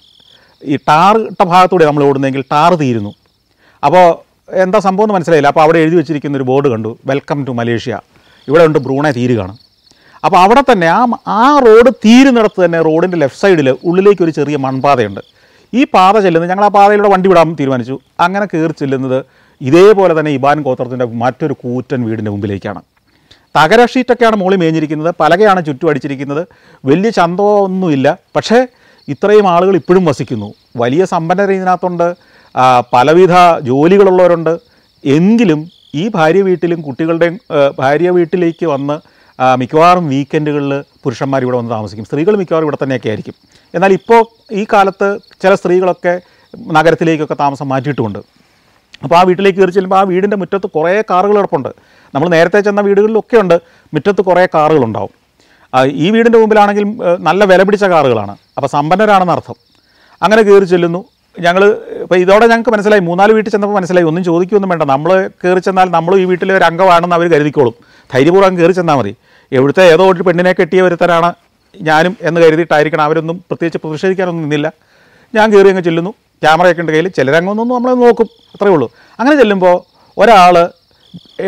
ഈ ടാർ ഇട്ട ഭാഗത്തൂടെ നമ്മൾ ഓടുന്നെങ്കിൽ ടാർ തീരുന്നു അപ്പോൾ എന്താ സംഭവം എന്ന് മനസ്സിലായില്ല അപ്പോൾ അവിടെ എഴുതി വെച്ചിരിക്കുന്ന ഒരു ബോർഡ് കണ്ടു വെൽക്കം ടു മലേഷ്യ ഇവിടെ ഉണ്ട് ബ്രൂണെ തീരുകയാണ് അപ്പോൾ അവിടെ തന്നെ ആ ആ റോഡ് തീരുന്നിടത്ത് തന്നെ റോഡിൻ്റെ ലെഫ്റ്റ് സൈഡിൽ ഉള്ളിലേക്ക് ഒരു ചെറിയ മൺപാതയുണ്ട് ഈ പാത ചെല്ലുന്നത് ഞങ്ങൾ ആ പാതയിലൂടെ വണ്ടി വിടാൻ തീരുമാനിച്ചു അങ്ങനെ കയറി ചെല്ലുന്നത് ഇതേപോലെ തന്നെ ഇബാൻ ഗോത്രത്തിൻ്റെ മറ്റൊരു കൂറ്റൻ വീടിൻ്റെ മുമ്പിലേക്കാണ് തകര ഷീറ്റൊക്കെയാണ് മുകളിൽ മേഞ്ഞിരിക്കുന്നത് പലകയാണ് ചുറ്റും അടിച്ചിരിക്കുന്നത് വലിയ ചന്തമൊന്നുമില്ല പക്ഷേ ഇത്രയും ആളുകൾ ഇപ്പോഴും വസിക്കുന്നു വലിയ സമ്പന്നർ ഇതിനകത്തുണ്ട് പലവിധ ജോലികളുള്ളവരുണ്ട് എങ്കിലും ഈ ഭാര്യ വീട്ടിലും കുട്ടികളുടെയും ഭാര്യ വീട്ടിലേക്ക് വന്ന് മിക്കവാറും വീക്കെൻഡുകളിൽ പുരുഷന്മാർ ഇവിടെ വന്ന് താമസിക്കും സ്ത്രീകൾ മിക്കവാറും ഇവിടെ തന്നെയൊക്കെ ആയിരിക്കും എന്നാൽ ഇപ്പോൾ ഈ കാലത്ത് ചില സ്ത്രീകളൊക്കെ നഗരത്തിലേക്കൊക്കെ താമസം മാറ്റിയിട്ടുമുണ്ട് അപ്പോൾ ആ വീട്ടിലേക്ക് കയറി ചെല്ലുമ്പോൾ ആ വീടിൻ്റെ മുറ്റത്ത് കുറേ കാറുകൾ കിടപ്പുണ്ട് നമ്മൾ നേരത്തെ ചെന്ന വീടുകളിലൊക്കെ ഉണ്ട് മുറ്റത്ത് കുറേ കാറുകളുണ്ടാവും ഈ വീടിൻ്റെ മുമ്പിലാണെങ്കിൽ നല്ല വില പിടിച്ച കാറുകളാണ് അപ്പോൾ സമ്പന്നരാണെന്ന് അർത്ഥം അങ്ങനെ കയറി ചെല്ലുന്നു ഞങ്ങൾ ഇപ്പോൾ ഇതോടെ ഞങ്ങൾക്ക് മനസ്സിലായി മൂന്നാല് വീട്ടിൽ ചെന്നപ്പോൾ മനസ്സിലായി ഒന്നും ചോദിക്കുമൊന്നും വേണ്ട നമ്മൾ കയറി ചെന്നാൽ നമ്മൾ ഈ വീട്ടിലെ ഒരു അംഗമാണെന്ന് അവർ കരുതിക്കോളും ധൈര്യപൂർവ്വം കയറി ചെന്നാൽ മതി എവിടുത്തെ ഏതോ ഒരു പെണ്ണിനെ കെട്ടിയ ഒരുത്തരാണ് ഞാനും എന്ന് കരുതിയിട്ടായിരിക്കണം അവരൊന്നും പ്രത്യേകിച്ച് പ്രതിഷേധിക്കാനൊന്നും നിന്നില്ല ഞാൻ കയറി അങ്ങ് ചെല്ലുന്നു ക്യാമറയൊക്കെ ഉണ്ട് കയ്യിൽ ചിലരങ്ങൊന്നും നമ്മളെ നോക്കും അത്രയേ ഉള്ളൂ അങ്ങനെ ചെല്ലുമ്പോൾ ഒരാൾ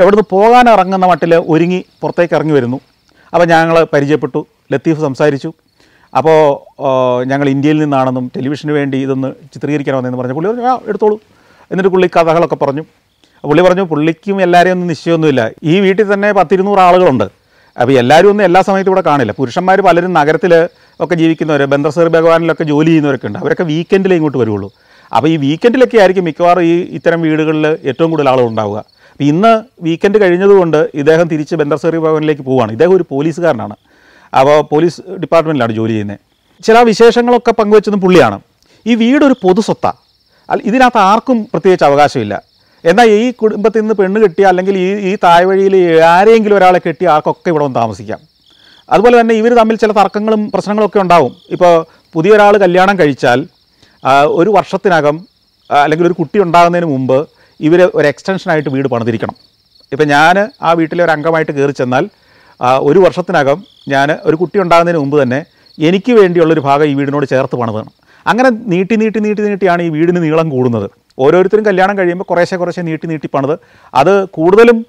എവിടുന്ന് പോകാൻ ഇറങ്ങുന്ന മട്ടിൽ ഒരുങ്ങി പുറത്തേക്ക് ഇറങ്ങി വരുന്നു അപ്പോൾ ഞങ്ങൾ പരിചയപ്പെട്ടു ലത്തീഫ് സംസാരിച്ചു അപ്പോൾ ഞങ്ങൾ ഇന്ത്യയിൽ നിന്നാണെന്നും ടെലിവിഷന് വേണ്ടി ഇതൊന്ന് ചിത്രീകരിക്കാൻ വന്നതെന്ന് പറഞ്ഞു പുള്ളി പറഞ്ഞു ആ എടുത്തോളൂ എന്നിട്ട് പുള്ളി കഥകളൊക്കെ പറഞ്ഞു പുള്ളി പറഞ്ഞു പുള്ളിക്കും എല്ലാവരെയും ഒന്നും നിശ്ചയമൊന്നുമില്ല ഈ വീട്ടിൽ തന്നെ പത്തിരുന്നൂറ് ആളുകളുണ്ട് അപ്പോൾ എല്ലാവരും ഒന്നും എല്ലാ സമയത്തും ഇവിടെ കാണില്ല പുരുഷന്മാർ പലരും നഗരത്തിൽ ഒക്കെ ജീവിക്കുന്നവർ ബന്ധസർ ഭഗവാനിലൊക്കെ ജോലി ചെയ്യുന്നവരൊക്കെ ഉണ്ട് അവരൊക്കെ വീക്കെൻഡിലേ ഇങ്ങോട്ട് വരുള്ളൂ അപ്പോൾ ഈ വീക്കെൻഡിലൊക്കെ ആയിരിക്കും മിക്കവാറും ഈ ഇത്തരം വീടുകളിൽ ഏറ്റവും കൂടുതൽ ആളുകൾ ഉണ്ടാവുക അപ്പോൾ ഇന്ന് വീക്കെൻഡ് കഴിഞ്ഞതുകൊണ്ട് ഇദ്ദേഹം തിരിച്ച് ബന്ധസറി ഭവനിലേക്ക് പോവുകയാണ് ഇദ്ദേഹം ഒരു പോലീസുകാരനാണ് അപ്പോൾ പോലീസ് ഡിപ്പാർട്ട്മെൻറ്റിലാണ് ജോലി ചെയ്യുന്നത് ചില വിശേഷങ്ങളൊക്കെ പങ്കുവെച്ചതും പുള്ളിയാണ് ഈ വീടൊരു പൊതു സ്വത്താണ് ഇതിനകത്ത് ആർക്കും പ്രത്യേകിച്ച് അവകാശമില്ല എന്നാൽ ഈ കുടുംബത്തിൽ നിന്ന് പെണ്ണ് കിട്ടിയ അല്ലെങ്കിൽ ഈ ഈ താഴ്വഴിയിൽ ആരെയെങ്കിലും ഒരാളെ കിട്ടിയ ആർക്കൊക്കെ ഇവിടെ ഒന്ന് താമസിക്കാം അതുപോലെ തന്നെ ഇവർ തമ്മിൽ ചില തർക്കങ്ങളും പ്രശ്നങ്ങളൊക്കെ ഉണ്ടാവും ഇപ്പോൾ പുതിയൊരാൾ കല്യാണം കഴിച്ചാൽ ഒരു വർഷത്തിനകം അല്ലെങ്കിൽ ഒരു കുട്ടി ഉണ്ടാകുന്നതിന് മുമ്പ് ഇവർ ഒരു എക്സ്റ്റൻഷനായിട്ട് വീട് പണിതിരിക്കണം ഇപ്പം ഞാൻ ആ വീട്ടിലെ ഒരു അംഗമായിട്ട് കയറി ചെന്നാൽ ഒരു വർഷത്തിനകം ഞാൻ ഒരു കുട്ടി ഉണ്ടാകുന്നതിന് മുമ്പ് തന്നെ എനിക്ക് വേണ്ടിയുള്ളൊരു ഭാഗം ഈ വീടിനോട് ചേർത്ത് പണിതാണ് അങ്ങനെ നീട്ടി നീട്ടി നീട്ടി നീട്ടിയാണ് ഈ വീടിന് നീളം കൂടുന്നത് ഓരോരുത്തരും കല്യാണം കഴിയുമ്പോൾ കുറേശ്ശെ കുറേശ്ശെ നീട്ടി നീട്ടി പണിത് അത് കൂടുതലും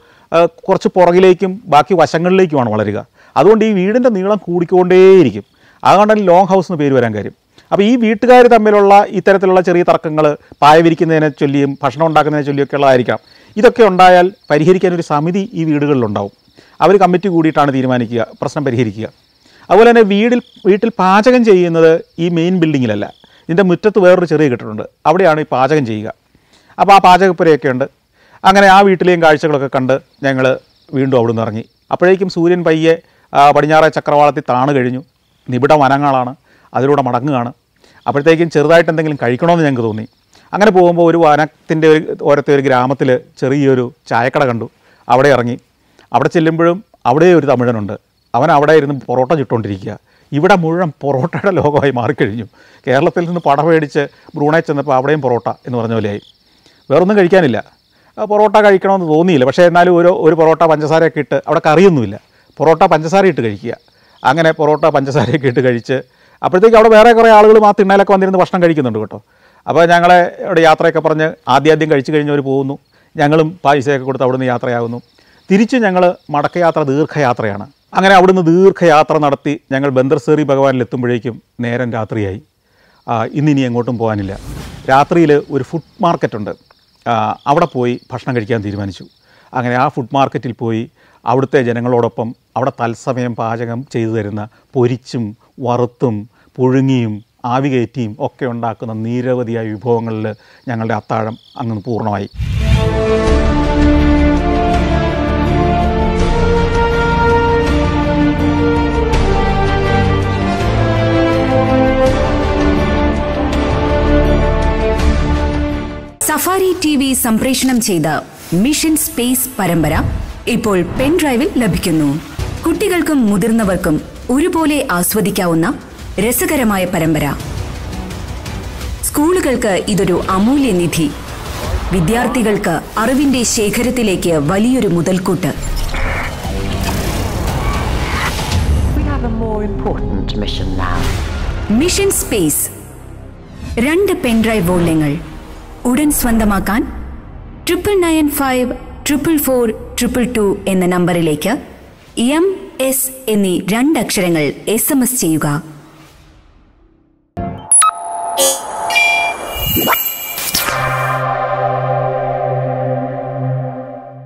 കുറച്ച് പുറകിലേക്കും ബാക്കി വശങ്ങളിലേക്കുമാണ് വളരുക അതുകൊണ്ട് ഈ വീടിൻ്റെ നീളം കൂടിക്കൊണ്ടേയിരിക്കും അതുകൊണ്ടാണ് ലോങ് ഹൗസ് എന്ന് പേര് വരാൻ കാര്യം അപ്പോൾ ഈ വീട്ടുകാർ തമ്മിലുള്ള ഇത്തരത്തിലുള്ള ചെറിയ തർക്കങ്ങൾ പായ വിരിക്കുന്നതിനെ ചൊല്ലിയും ഭക്ഷണം ഉണ്ടാക്കുന്നതിനെ ഉള്ളതായിരിക്കാം ഇതൊക്കെ ഉണ്ടായാൽ പരിഹരിക്കാൻ ഒരു സമിതി ഈ വീടുകളിലുണ്ടാവും അവർ കമ്മിറ്റി കൂടിയിട്ടാണ് തീരുമാനിക്കുക പ്രശ്നം പരിഹരിക്കുക അതുപോലെ തന്നെ വീടിൽ വീട്ടിൽ പാചകം ചെയ്യുന്നത് ഈ മെയിൻ ബിൽഡിങ്ങിലല്ല ഇതിൻ്റെ മുറ്റത്ത് വേറൊരു ചെറിയ കെട്ടിടമുണ്ട് അവിടെയാണ് ഈ പാചകം ചെയ്യുക അപ്പോൾ ആ പാചകപ്പുരയൊക്കെ ഉണ്ട് അങ്ങനെ ആ വീട്ടിലെയും കാഴ്ചകളൊക്കെ കണ്ട് ഞങ്ങൾ വീണ്ടും അവിടെ നിന്ന് ഇറങ്ങി അപ്പോഴേക്കും സൂര്യൻ പയ്യെ പടിഞ്ഞാറേ ചക്രവാളത്തിൽ താണു കഴിഞ്ഞു നിബിഡ വനങ്ങളാണ് അതിലൂടെ മടങ്ങുകയാണ് അപ്പോഴത്തേക്കും ചെറുതായിട്ട് എന്തെങ്കിലും കഴിക്കണമെന്ന് ഞങ്ങൾക്ക് തോന്നി അങ്ങനെ പോകുമ്പോൾ ഒരു വനത്തിൻ്റെ ഒരു ഓരത്തെ ഒരു ഗ്രാമത്തിൽ ചെറിയൊരു ചായക്കട കണ്ടു അവിടെ ഇറങ്ങി അവിടെ ചെല്ലുമ്പോഴും അവിടെ ഒരു തമിഴനുണ്ട് അവൻ അവിടെ ഇരുന്ന് പൊറോട്ട ചുട്ടുകൊണ്ടിരിക്കുക ഇവിടെ മുഴുവൻ പൊറോട്ടയുടെ ലോകമായി മാറിക്കഴിഞ്ഞു കേരളത്തിൽ നിന്ന് പട മേടിച്ച് ബ്രൂണേ ചെന്നപ്പോൾ അവിടെയും പൊറോട്ട എന്ന് പറഞ്ഞ പോലെയായി വേറൊന്നും കഴിക്കാനില്ല പൊറോട്ട കഴിക്കണമെന്ന് തോന്നിയില്ല പക്ഷേ എന്നാലും ഒരു ഒരു പൊറോട്ട പഞ്ചസാരയൊക്കെ ഇട്ട് അവിടെ കറിയൊന്നുമില്ല പൊറോട്ട പഞ്ചസാര ഇട്ട് കഴിക്കുക അങ്ങനെ പൊറോട്ട പഞ്ചസാരയൊക്കെ ഇട്ട് കഴിച്ച് അപ്പോഴത്തേക്ക് അവിടെ വേറെ കുറേ ആളുകൾ ആ തിണ്ണയിലൊക്കെ വന്നിരുന്ന് ഭക്ഷണം കഴിക്കുന്നുണ്ട് കേട്ടോ അപ്പോൾ ഞങ്ങളെ ഇവിടെ യാത്രയൊക്കെ പറഞ്ഞ് ആദ്യാദ്യം കഴിച്ചു കഴിഞ്ഞവർ പോകുന്നു ഞങ്ങളും പൈസയൊക്കെ കൊടുത്ത് അവിടുന്ന് യാത്രയാകുന്നു തിരിച്ച് ഞങ്ങൾ മടക്കയാത്ര ദീർഘയാത്രയാണ് അങ്ങനെ അവിടുന്ന് ദീർഘയാത്ര നടത്തി ഞങ്ങൾ ബന്ദർസേറി എത്തുമ്പോഴേക്കും നേരം രാത്രിയായി ഇന്നിനി എങ്ങോട്ടും പോകാനില്ല രാത്രിയിൽ ഒരു ഫുഡ് മാർക്കറ്റുണ്ട് അവിടെ പോയി ഭക്ഷണം കഴിക്കാൻ തീരുമാനിച്ചു അങ്ങനെ ആ ഫുഡ് മാർക്കറ്റിൽ പോയി അവിടുത്തെ ജനങ്ങളോടൊപ്പം അവിടെ തത്സമയം പാചകം ചെയ്തു തരുന്ന പൊരിച്ചും വറുത്തും പുഴുങ്ങിയും ആവി കയറ്റിയും ഒക്കെ ഉണ്ടാക്കുന്ന നിരവധിയായ വിഭവങ്ങളിൽ ഞങ്ങളുടെ അത്താഴം അങ്ങ് പൂർണ്ണമായി വഴി സംപ്രേഷണം ചെയ്ത മിഷൻ സ്പേസ് പരമ്പര ഇപ്പോൾ പെൻഡ്രൈവിൽ ലഭിക്കുന്നു കുട്ടികൾക്കും മുതിർന്നവർക്കും ഒരുപോലെ ആസ്വദിക്കാവുന്ന രസകരമായ പരമ്പര സ്കൂളുകൾക്ക് ഇതൊരു അമൂല്യ നിധി വിദ്യാർത്ഥികൾക്ക് അറിവിന്റെ ശേഖരത്തിലേക്ക് വലിയൊരു മുതൽക്കൂട്ട് മിഷൻ സ്പേസ് രണ്ട് പെൻഡ്രൈവ് വോള്യങ്ങൾ ഉടൻ സ്വന്തമാക്കാൻ triple nine five triple four triple two എന്ന നമ്പറിലേക്ക് എം എസ് എന്നീ രണ്ടക്ഷരങ്ങൾ എസ് എം എസ് ചെയ്യുക